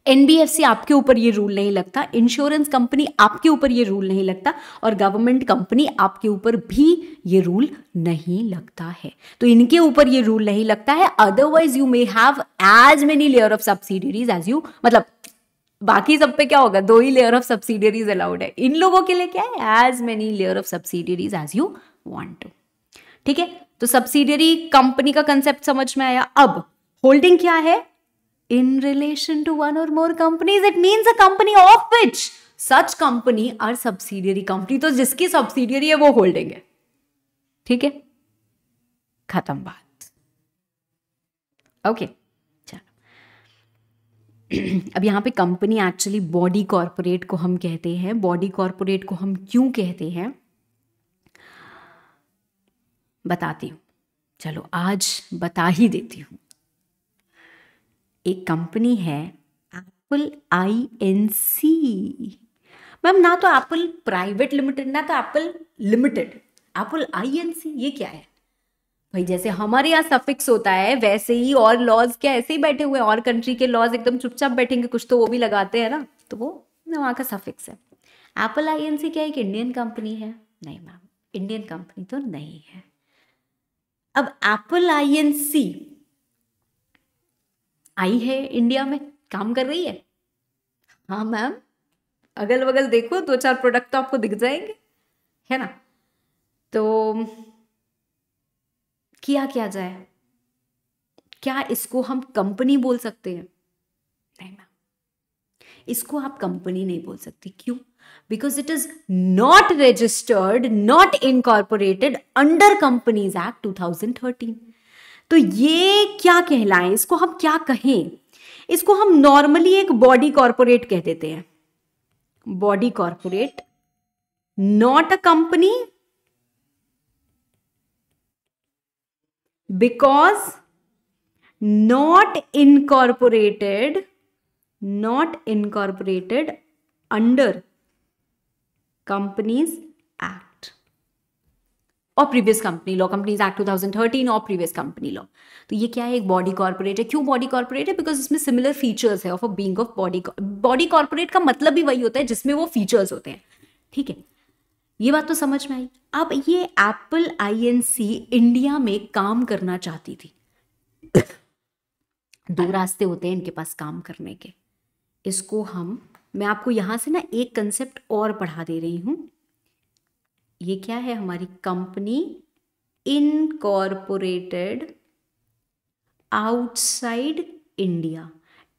एनबीएफसी आपके ऊपर ये रूल नहीं लगता इंश्योरेंस कंपनी आपके ऊपर ये रूल नहीं लगता और गवर्नमेंट कंपनी आपके ऊपर भी ये रूल नहीं लगता है तो इनके ऊपर ये रूल नहीं लगता है otherwise you may have as many layer of subsidiaries as you मतलब बाकी सब पे क्या होगा दो ही लेयर ऑफ सब्सिडरीज अलाउड है इन लोगों के लिए क्या है as many layer of subsidiaries as you want to ठीक है तो सब्सिडरी कंपनी का कंसेप्ट समझ में आया अब होल्डिंग क्या है in relation to one or more companies it means a company of which such company or subsidiary company तो जिसकी subsidiary है वो holding है ठीक है खत्म बात ओके okay. अब यहाँ पे कंपनी एक्चुअली बॉडी कॉरपोरेट को हम कहते हैं बॉडी कॉरपोरेट को हम क्यों कहते हैं बताती हूँ चलो आज बता ही देती हूँ एक कंपनी है Apple I N C ma'am ना तो एप्पल प्राइवेट लिमिटेड ना तो Apple limited Apple I N C ये क्या है भाई जैसे हमारे यहाँ सफिक्स होता है वैसे ही और लॉज क्या ऐसे ही बैठे हुए और कंट्री के लॉज एकदम चुपचाप बैठेंगे कुछ तो वो भी लगाते हैं ना तो वो वहाँ का सफिक्स है एप्पल आई एन सी क्या एक इंडियन कंपनी है नहीं मैम इंडियन कंपनी तो नहीं है अब एप्पल आई एन सी आई है इंडिया में काम कर रही है हाँ मैम अगल बगल देखो दो चार प्रोडक्ट तो आपको दिख जाएंगे है ना तो किया क्या जाए क्या इसको हम कंपनी बोल सकते हैं नहीं मैम इसको आप कंपनी नहीं बोल सकती क्यों because it is not registered not incorporated under companies act 2013 तो ये क्या कहलाएं इसको हम क्या कहें इसको हम नॉर्मली एक बॉडी कॉरपोरेट कह देते हैं body corporate not a company because not incorporated not incorporated under companies act और previous company law companies act 2013 और प्रीवियस कंपनी लॉ तो ये क्या है एक बॉडी कॉर्पोरेट है क्यों बॉडी कॉर्पोरेट है बिकॉज इसमें सिमिलर फीचर्स है of a being of body body corporate का मतलब भी वही होता है जिसमें वो फीचर्स होते हैं ठीक है ये बात तो समझ में आई अब ये एप्पल आईएनसी इंडिया में काम करना चाहती थी दो रास्ते होते हैं इनके पास काम करने के इसको हम मैं आपको यहां से ना एक कंसेप्ट और पढ़ा दे रही हूं ये क्या है हमारी company incorporated outside India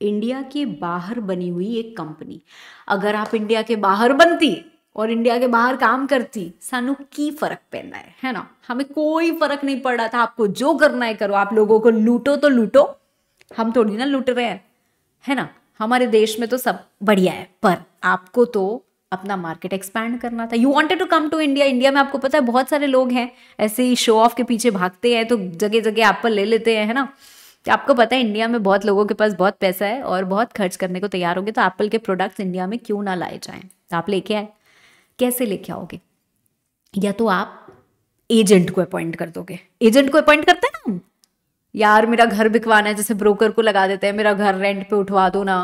India के बाहर बनी हुई एक कंपनी अगर आप इंडिया के बाहर बनती और इंडिया के बाहर काम करती सानू की फर्क पैदा है है ना हमें कोई फर्क नहीं पड़ रहा था आपको जो करना है करो आप लोगों को लूटो तो लूटो हम थोड़ी ना लूट रहे हैं है ना हमारे देश में तो सब बढ़िया है पर आपको तो अपना मार्केट एक्सपैंड करना था you wanted to come to India India में आपको पता है बहुत सारे लोग हैं ऐसे ही शो ऑफ के पीछे भागते हैं तो जगह जगह एप्पल ले लेते हैं है ना तो आपको पता है इंडिया में बहुत लोगों के पास बहुत पैसा है और बहुत खर्च करने को तैयार होंगे तो एप्पल के प्रोडक्ट्स इंडिया में क्यों ना लाए जाएं तो आप लेके आए कैसे लेके आओगे या तो आप एजेंट को अपॉइंट कर दोगे एजेंट को अपॉइंट करते हैं ना यार मेरा घर बिकवाना है जैसे ब्रोकर को लगा देते हैं मेरा घर रेंट पे उठवा दो ना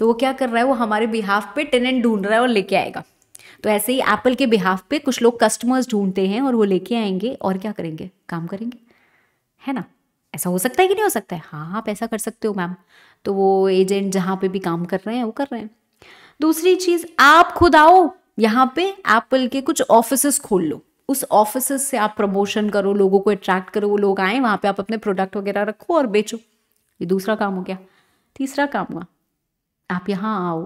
तो वो क्या कर रहा है वो हमारे बिहाफ पे टेनेंट ढूंढ रहा है और लेके आएगा तो ऐसे ही एप्पल के बिहाफ पे कुछ लोग कस्टमर्स ढूंढते हैं और वो लेके आएंगे और क्या करेंगे काम करेंगे है ना ऐसा हो सकता है कि नहीं हो सकता है हाँ आप ऐसा कर सकते हो मैम तो वो एजेंट जहाँ पे भी काम कर रहे हैं वो कर रहे हैं दूसरी चीज़ आप खुद आओ यहाँ पे एप्पल के कुछ ऑफिस खोल लो उस ऑफिस से आप प्रमोशन करो लोगों को अट्रैक्ट करो वो लोग आए वहाँ पे आप अपने प्रोडक्ट वगैरह रखो और बेचो ये दूसरा काम हो गया तीसरा काम हुआ आप यहाँ आओ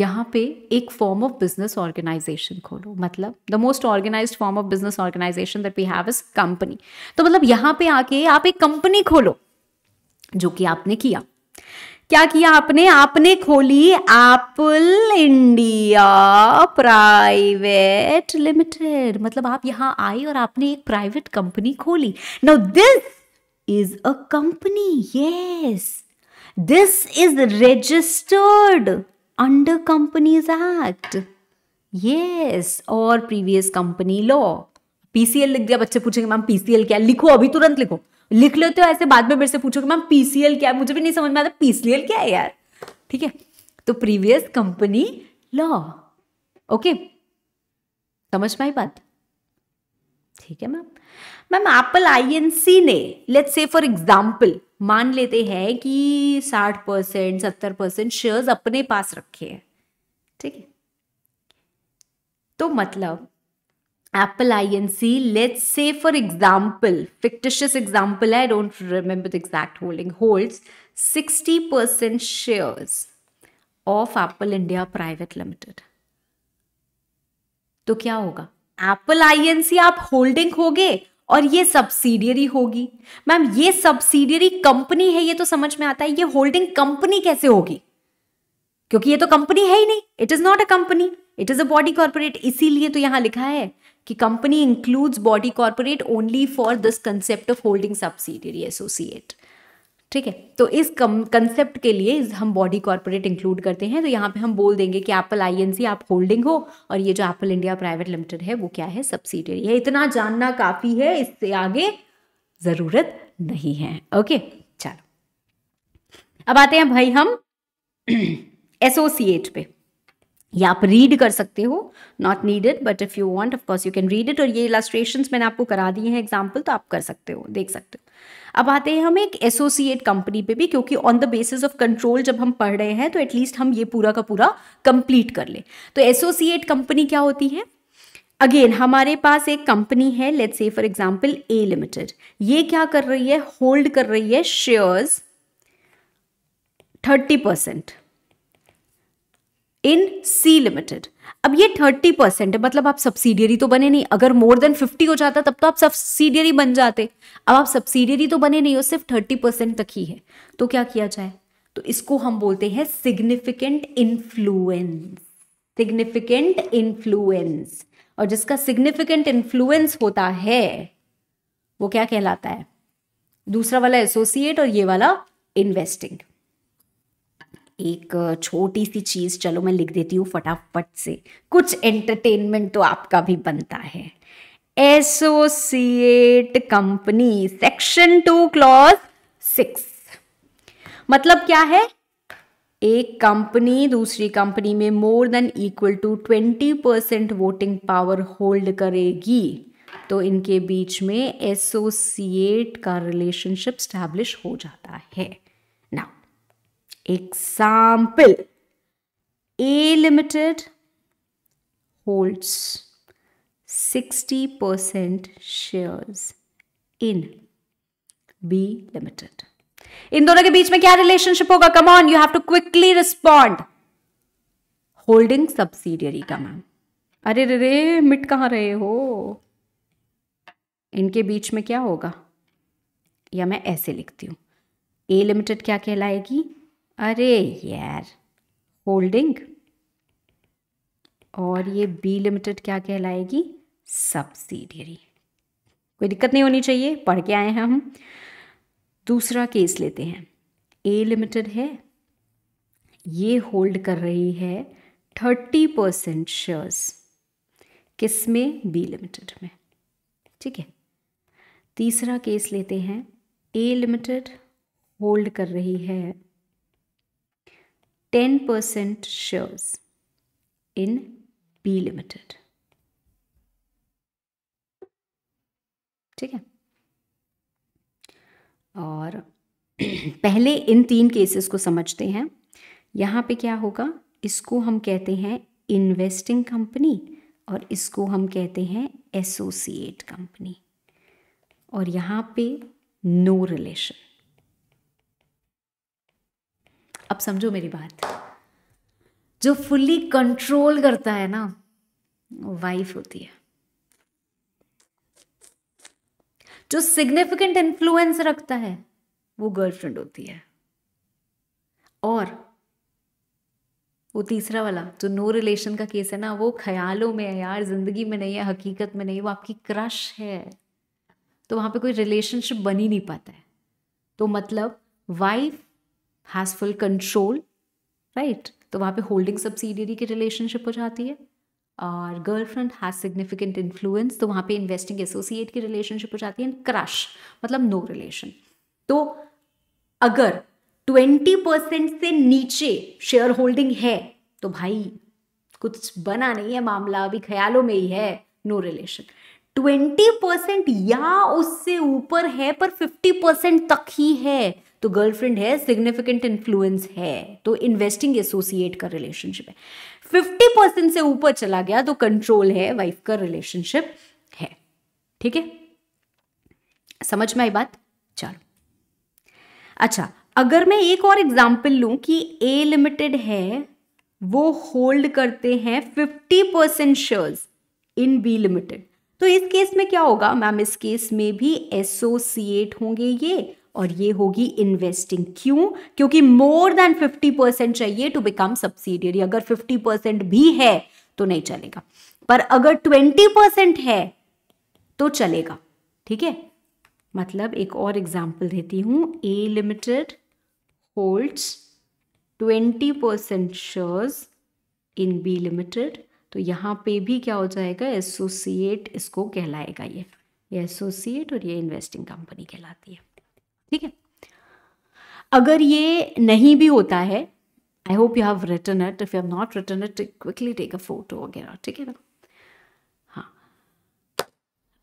यहाँ पे एक फॉर्म ऑफ बिजनेस ऑर्गेनाइजेशन खोलो मतलब the most organise form of business organisation that we have is company तो मतलब यहाँ पे आके आप एक कंपनी खोलो जो कि आपने किया क्या किया आपने आपने खोली एप्पल इंडिया प्राइवेट लिमिटेड मतलब आप यहाँ आए और आपने एक प्राइवेट कंपनी खोली now this is a company yes this is registered under companies act yes और प्रीवियस कंपनी लॉ पीसीएल लिख दिया बच्चे पूछेंगे मैम पीसीएल क्या लिखो अभी तुरंत लिखो लिख लेते हो ऐसे बाद में मेरे से पूछोगे मैम पीसीएल क्या है मुझे भी नहीं समझ में आता पीसीएल क्या है यार ठीक है तो प्रीवियस कंपनी लॉ ओके समझ पाई बात ठीक है मैम मैम एप्पल आईएनसी ने लेट्स से फॉर एग्जांपल मान लेते हैं कि साठ परसेंट सत्तर परसेंट शेयर्स अपने पास रखे हैं ठीक है तो मतलब Apple I N C let's say for example fictitious example I don't remember the exact holding hold sixty percent shares of Apple India private limited तो क्या होगा एप्पल आई एन सी आप होल्डिंग होगे और ये सब्सिडियरी होगी मैम ये subsidiary company है ये तो समझ में आता है ये होल्डिंग कंपनी कैसे होगी क्योंकि ये तो कंपनी है ही नहीं it is not a company it is a body corporate इसीलिए तो यहां लिखा है कि company includes body corporate only for this concept of holding subsidiary associate ठीक है तो इस कम कंसेप्ट के लिए हम बॉडी कॉर्पोरेट इंक्लूड करते हैं तो यहाँ पे हम बोल देंगे कि एप्पल आईएनसी आप होल्डिंग हो और ये जो एप्पल इंडिया प्राइवेट लिमिटेड है वो क्या है सब्सिडरी है इतना जानना काफ़ी है इससे आगे ज़रूरत नहीं है ओके चलो अब आते हैं भाई हम एसोसिएट <clears throat> पे ये आप रीड कर सकते हो not needed but if you want of course you can read it और ये इलास्ट्रेशन मैंने आपको करा दिए हैं एग्जाम्पल तो आप कर सकते हो देख सकते हो अब आते हैं हम एक एसोसिएट कंपनी पे भी क्योंकि on the basis of control जब हम पढ़ रहे हैं तो एटलीस्ट हम ये पूरा का पूरा कंप्लीट कर ले तो एसोसिएट कंपनी क्या होती है अगेन हमारे पास एक कंपनी है let's say for example A limited ये क्या कर रही है होल्ड कर रही है shares thirty percent in C limited अब ये थर्टी परसेंट है मतलब आप सब्सिडियरी तो बने नहीं अगर मोर देन फिफ्टी हो जाता तब तो आप सब्सिडियरी बन जाते अब आप सब्सिडियरी तो बने नहीं हो सिर्फ थर्टी परसेंट तक ही है तो क्या किया जाए तो इसको हम बोलते हैं सिग्निफिकेंट इन्फ्लुएंस सिग्निफिकेंट इन्फ्लुएंस और जिसका सिग्निफिकेंट इन्फ्लुएंस होता है वो क्या कहलाता है दूसरा वाला एसोसिएट और ये वाला इन्वेस्टिंग एक छोटी सी चीज़ चलो मैं लिख देती हूँ फटाफट से कुछ एंटरटेनमेंट तो आपका भी बनता है associate company section two clause six मतलब क्या है एक कंपनी दूसरी कंपनी में more than equal to twenty percent voting power hold करेगी तो इनके बीच में एसोसिएट का रिलेशनशिप स्टैब्लिश हो जाता है Example A Limited holds 60% shares in B Limited. इन दोनों के बीच में क्या रिलेशनशिप होगा come on you have to quickly respond holding subsidiary का मैम अरे रे रे मिट कहा रहे हो इनके बीच में क्या होगा या मैं ऐसे लिखती हूं ए लिमिटेड क्या कहलाएगी अरे यार होल्डिंग और ये बी लिमिटेड क्या कहलाएगी सब्सिडियरी कोई दिक्कत नहीं होनी चाहिए पढ़ के आए हैं हम दूसरा केस लेते हैं ए लिमिटेड है ये होल्ड कर रही है थर्टी परसेंट शेयर्स किस में बी लिमिटेड में ठीक है तीसरा केस लेते हैं ए लिमिटेड होल्ड कर रही है 10% shares in B Limited. ठीक है और <clears throat> पहले इन तीन केसेस को समझते हैं यहां पे क्या होगा इसको हम कहते हैं इन्वेस्टिंग कंपनी और इसको हम कहते हैं एसोसिएट कंपनी और यहां पे नो no रिलेशन अब समझो मेरी बात जो फुल्ली कंट्रोल करता है ना वाइफ होती है जो सिग्निफिकेंट इन्फ्लुएंस रखता है वो गर्लफ्रेंड होती है और वो तीसरा वाला जो नो रिलेशन का केस है ना वो ख्यालों में है यार जिंदगी में नहीं है हकीकत में नहीं वो आपकी क्रश है तो वहां पे कोई रिलेशनशिप बन ही नहीं पाता है तो मतलब wife has full control right तो वहाँ पे होल्डिंग सब्सिडियरी की रिलेशनशिप हो जाती है और गर्लफ्रेंड हैज़ सिग्निफिकेंट इन्फ्लुएंस तो वहाँ पे इन्वेस्टिंग एसोसिएट की रिलेशनशिप हो जाती है एंड क्रश मतलब नो रिलेशन तो अगर ट्वेंटी परसेंट से नीचे शेयर होल्डिंग है तो भाई कुछ बना नहीं है मामला अभी ख्यालों में ही है नो रिलेशन ट्वेंटी परसेंट या उससे ऊपर है पर फिफ्टी परसेंट तक ही है तो गर्लफ्रेंड है सिग्निफिकेंट इन्फ्लुएंस है तो इन्वेस्टिंग एसोसिएट का रिलेशनशिप है फिफ्टी परसेंट से ऊपर चला गया तो कंट्रोल है वाइफ का रिलेशनशिप है ठीक है समझ में आई बात चलो अच्छा अगर मैं एक और एग्जाम्पल लू कि ए लिमिटेड है वो होल्ड करते हैं fifty percent shares in B limited तो इस केस में क्या होगा मैम इस केस में भी एसोसिएट होंगे ये और ये होगी इन्वेस्टिंग क्यों क्योंकि मोर देन 50 परसेंट चाहिए टू बिकम सब्सिडियरी अगर 50 परसेंट भी है तो नहीं चलेगा पर अगर 20 परसेंट है तो चलेगा ठीक है मतलब एक और एग्जाम्पल देती हूं A limited holds 20 percent shares in B limited तो यहां पे भी क्या हो जाएगा एसोसिएट इसको कहलाएगा ये एसोसिएट और ये इन्वेस्टिंग कंपनी कहलाती है ठीक है अगर ये नहीं भी होता है I hope you have return it if you have not return it quickly take a photo वगैरह ठीक है ना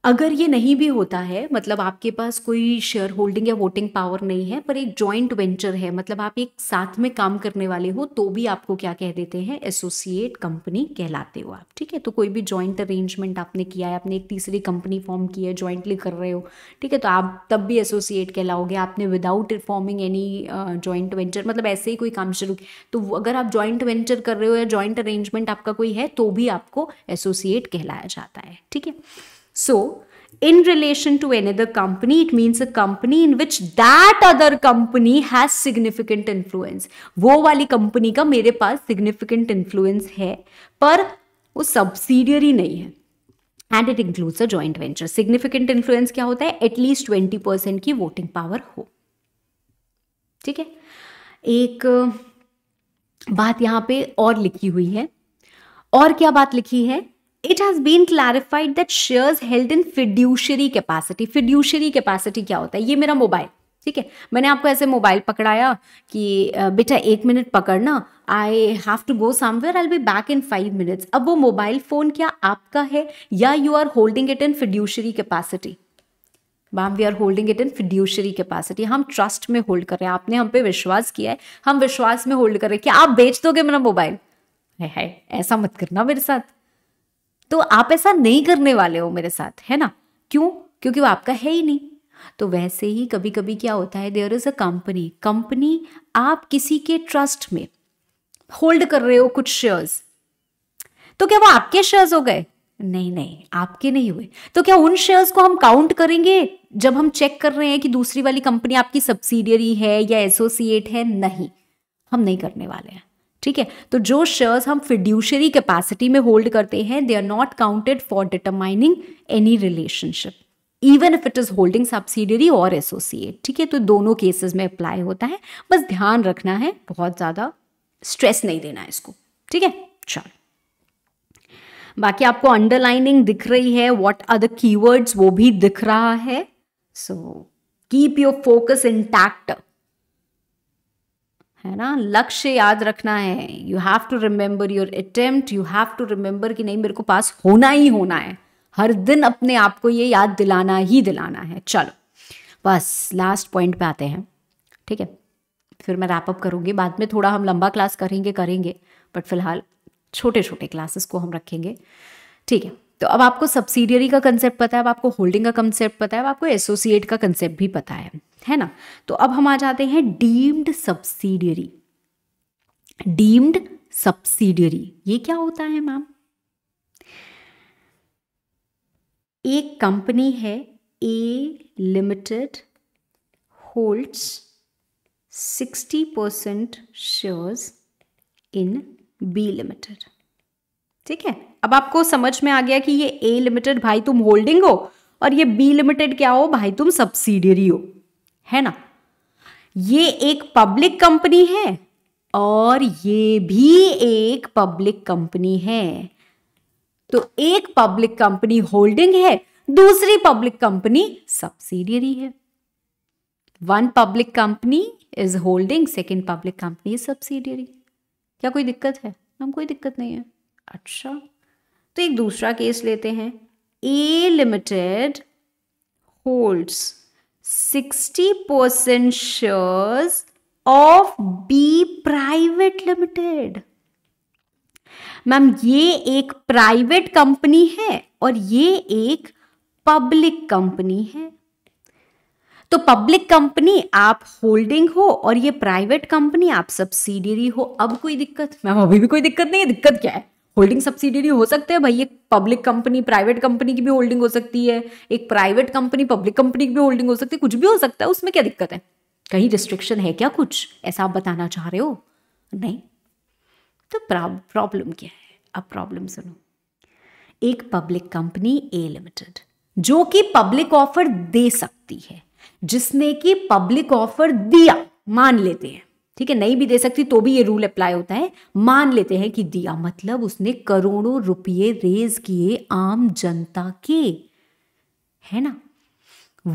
अगर ये नहीं भी होता है मतलब आपके पास कोई शेयर होल्डिंग या वोटिंग पावर नहीं है पर एक जॉइंट वेंचर है मतलब आप एक साथ में काम करने वाले हो तो भी आपको क्या कह देते हैं एसोसिएट कंपनी कहलाते हो आप ठीक है तो कोई भी जॉइंट अरेंजमेंट आपने किया है आपने एक तीसरी कंपनी फॉर्म की है जॉइंटली कर रहे हो ठीक है तो आप तब भी एसोसिएट कहलाओगे आपने without forming any joint venture मतलब ऐसे ही कोई काम शुरू तो अगर आप जॉइंट वेंचर कर रहे हो या जॉइंट अरेंजमेंट आपका कोई है तो भी आपको एसोसिएट कहलाया जाता है ठीक है So, in relation to another company, it means a company in which that other company has significant influence. wo wali company ka mere paas significant influence hai par wo subsidiary nahi hai and it includes a joint venture significant influence क्या होता है at least twenty percent की voting power हो ठीक है एक बात यहाँ पे और लिखी हुई है और क्या बात लिखी है it has been clarified that shares held in fiduciary capacity fiduciary capacity क्या होता है ये मेरा मोबाइल ठीक है मैंने आपको ऐसे मोबाइल पकड़ाया कि बेटा एक मिनट पकड़ना I have to go somewhere I be back in five minutes अब वो मोबाइल फ़ोन क्या आपका है या you are holding it in fiduciary capacity ma'am we are holding it in fiduciary capacity हम ट्रस्ट में होल्ड कर रहे हैं आपने हम पे विश्वास किया है हम विश्वास में होल्ड कर रहे हैं कि आप बेच दोगे मेरा मोबाइल है ऐसा मत करना मेरे साथ तो आप ऐसा नहीं करने वाले हो मेरे साथ है ना क्यों क्योंकि वो आपका है ही नहीं तो वैसे ही कभी कभी क्या होता है there is a company company आप किसी के ट्रस्ट में होल्ड कर रहे हो कुछ शेयर्स तो क्या वो आपके शेयर्स हो गए नहीं नहीं आपके नहीं हुए तो क्या उन शेयर्स को हम काउंट करेंगे जब हम चेक कर रहे हैं कि दूसरी वाली कंपनी आपकी सब्सिडियरी है या एसोसिएट है नहीं हम नहीं करने वाले हैं ठीक है तो जो शेयर्स हम फिड्यूशरी कैपेसिटी में होल्ड करते हैं they are not counted for determining any relationship even if it is holding subsidiary और एसोसिएट ठीक है तो दोनों केसेस में अप्लाई होता है बस ध्यान रखना है बहुत ज़्यादा स्ट्रेस नहीं देना है इसको ठीक है चलो बाकी आपको अंडरलाइनिंग दिख रही है वॉट आर द कीवर्ड्स वो भी दिख रहा है so keep your focus intact है ना लक्ष्य याद रखना है you have to remember your attempt you have to remember कि नहीं मेरे को पास होना ही होना है हर दिन अपने आप को ये याद दिलाना ही दिलाना है चलो बस लास्ट पॉइंट पे आते हैं ठीक है फिर मैं रैपअप करूँगी बाद में थोड़ा हम लंबा क्लास करेंगे करेंगे बट फिलहाल छोटे छोटे क्लासेस को हम रखेंगे ठीक है तो अब आपको सब्सिडियरी का कंसेप्ट पता है अब आपको होल्डिंग का कंसेप्ट पता है अब आपको एसोसिएट का कंसेप्ट भी पता है है ना तो अब हम आ जाते हैं डीम्ड सब्सिडियरी डीम्ड सब्सिडियरी ये क्या होता है मैम एक कंपनी है A limited holds sixty percent shares in B limited ठीक है अब आपको समझ में आ गया कि ये ए लिमिटेड भाई तुम होल्डिंग हो और ये बी लिमिटेड क्या हो भाई तुम सब्सिडियरी हो है ना ये एक पब्लिक कंपनी है और ये भी एक पब्लिक कंपनी है तो एक पब्लिक कंपनी होल्डिंग है दूसरी पब्लिक कंपनी सब्सिडियरी है one public company is holding second public company is subsidiary क्या कोई दिक्कत है हम कोई दिक्कत नहीं है अच्छा तो एक दूसरा केस लेते हैं A limited holds 60% shares of B Private Limited. Ma'am ये एक प्राइवेट कंपनी है और ये एक पब्लिक कंपनी है तो पब्लिक कंपनी आप होल्डिंग हो और ये प्राइवेट कंपनी आप सब्सिडियरी हो अब कोई दिक्कत मैम अभी भी कोई दिक्कत नहीं है दिक्कत क्या है होल्डिंग सब्सिडियरी हो सकते हैं भाई एक पब्लिक कंपनी प्राइवेट कंपनी की भी होल्डिंग हो सकती है एक प्राइवेट कंपनी पब्लिक कंपनी की भी होल्डिंग हो सकती है कुछ भी हो सकता है उसमें क्या दिक्कत है कहीं रिस्ट्रिक्शन है क्या कुछ ऐसा आप बताना चाह रहे हो नहीं तो प्रॉब्लम क्या है अब प्रॉब्लम सुनो एक पब्लिक कंपनी ए लिमिटेड जो कि पब्लिक ऑफर दे सकती है जिसने कि पब्लिक ऑफर दिया मान लेते हैं ठीक है नहीं भी दे सकती तो भी ये रूल अप्लाई होता है मान लेते हैं कि दिया मतलब उसने करोड़ों रुपये रेज किए आम जनता के है ना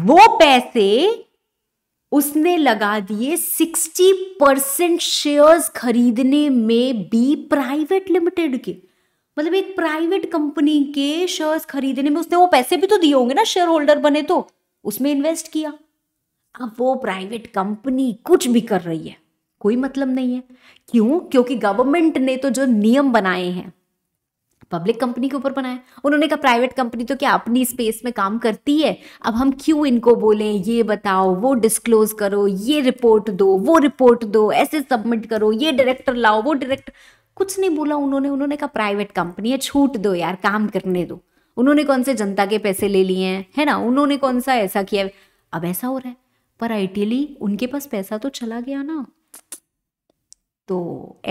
वो पैसे उसने लगा दिए 60 परसेंट शेयर्स खरीदने में भी प्राइवेट लिमिटेड के मतलब एक प्राइवेट कंपनी के शेयर्स खरीदने में उसने वो पैसे भी तो दिए होंगे ना शेयर होल्डर बने तो उसमें इन्वेस्ट किया अब वो प्राइवेट कंपनी कुछ भी कर रही है कोई मतलब नहीं है क्यों क्योंकि गवर्नमेंट ने तो जो नियम बनाए हैं पब्लिक कंपनी के ऊपर बनाए उन्होंने कहा प्राइवेट कंपनी तो क्या अपनी स्पेस में काम करती है अब हम क्यों इनको बोले ये बताओ वो डिस्क्लोज करो ये रिपोर्ट दो वो रिपोर्ट दो ऐसे सबमिट करो ये डायरेक्टर लाओ वो डायरेक्टर कुछ नहीं बोला उन्होंने उन्होंने कहा प्राइवेट कंपनी है छूट दो यार काम करने दो उन्होंने कौन से जनता के पैसे ले लिए हैं है ना उन्होंने कौन सा ऐसा किया अब ऐसा हो रहा है पर आइडियली उनके पास पैसा तो चला गया ना तो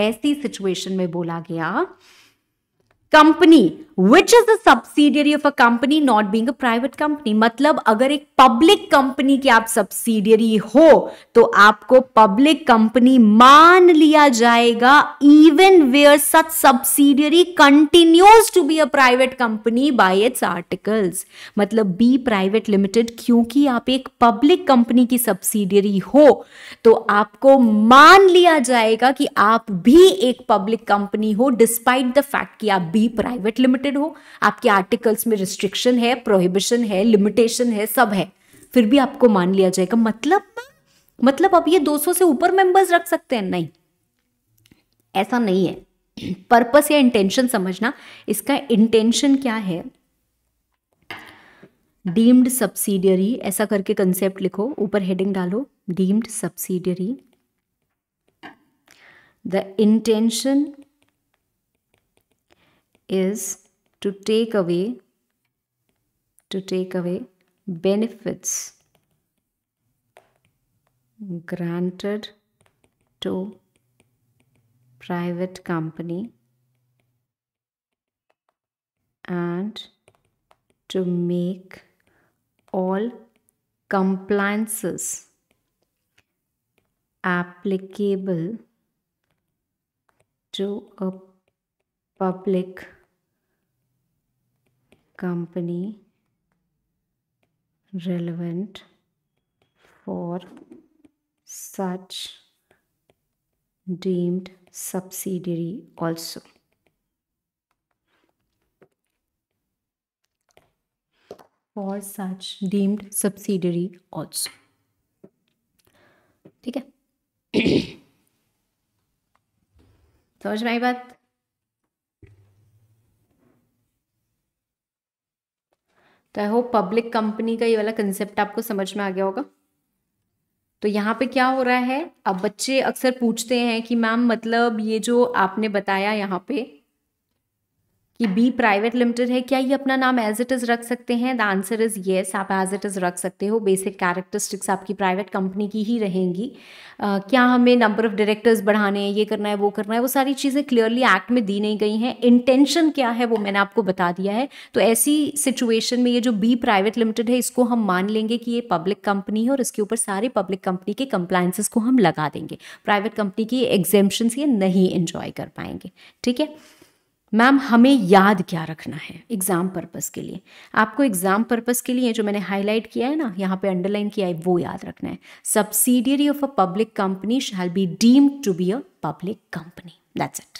ऐसी सिचुएशन में बोला गया company which is the subsidiary of a company not being a private company मतलब अगर एक पब्लिक कंपनी की आप सब्सिडियरी हो तो आपको पब्लिक कंपनी मान लिया जाएगा even where such subsidiary continues to be a private company by its articles मतलब बी प्राइवेट लिमिटेड क्योंकि आप एक पब्लिक कंपनी की सब्सिडियरी हो तो आपको मान लिया जाएगा कि आप भी एक पब्लिक कंपनी हो डिस्पाइट द फैक्ट कि आप बी भी प्राइवेट लिमिटेड हो आपके आर्टिकल्स में रिस्ट्रिक्शन है प्रोहिबिशन है लिमिटेशन है सब है फिर भी आपको मान लिया जाएगा मतलब मतलब अब ये 200 से ऊपर मेंबर्स रख सकते हैं नहीं ऐसा नहीं है पर्पस या इंटेंशन समझना इसका इंटेंशन क्या है डीम्ड सब्सिडियरी ऐसा करके कंसेप्ट लिखो ऊपर हेडिंग डालो deemed subsidiary the intention is to take away to take away benefits granted to private company and to make all compliances applicable to a public company relevant for such deemed subsidiary also. For such deemed subsidiary also. ठीक है समझ में आई बात तो I hope public company का ये वाला concept आपको समझ में आ गया होगा तो यहाँ पे क्या हो रहा है अब बच्चे अक्सर पूछते हैं कि मैम मतलब ये जो आपने बताया यहाँ पे कि बी प्राइवेट लिमिटेड है क्या ये अपना नाम एज इट इज़ रख सकते हैं द आंसर इज़ येस आप एज इट इज़ रख सकते हो बेसिक कैरेक्टरिस्टिक्स आपकी प्राइवेट कंपनी की ही रहेंगी uh, क्या हमें नंबर ऑफ़ डायरेक्टर्स बढ़ाने हैं ये करना है वो करना है वो सारी चीज़ें क्लियरली एक्ट में दी नहीं गई हैं इंटेंशन क्या है वो मैंने आपको बता दिया है तो ऐसी सिचुएशन में ये जो बी प्राइवेट लिमिटेड है इसको हम मान लेंगे कि ये पब्लिक कंपनी है और इसके ऊपर सारे पब्लिक कंपनी के कंप्लाइंसेस को हम लगा देंगे प्राइवेट कंपनी की एग्जेम्पन्स ये नहीं इंजॉय कर पाएंगे ठीक है मैम हमें याद क्या रखना है एग्ज़ाम पर्पज़ के लिए आपको एग्ज़ाम पर्पज़ के लिए जो मैंने हाईलाइट किया है ना यहाँ पे अंडरलाइन किया है वो याद रखना है subsidiary of a public company shall be deemed to be a public company that's it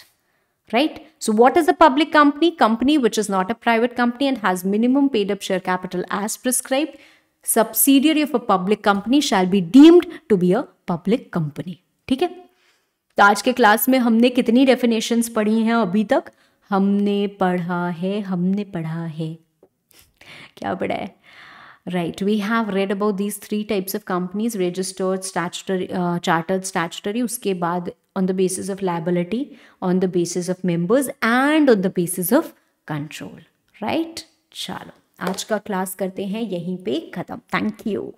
right so what is a public company company which is not a private company and has minimum paid up share capital as prescribe subsidiary of a public company shall be deemed to be a public company ठीक है तो आज के class में हमने कितनी definitions पढ़ी हैं अभी तक हमने पढ़ा है हमने पढ़ा है क्या पढ़ा है right we have read about these three types of companies registered statutory chartered statutory उसके बाद on the basis of liability on the basis of members and on the basis of control right चलो आज का class करते हैं यहीं पे खत्म थैंक यू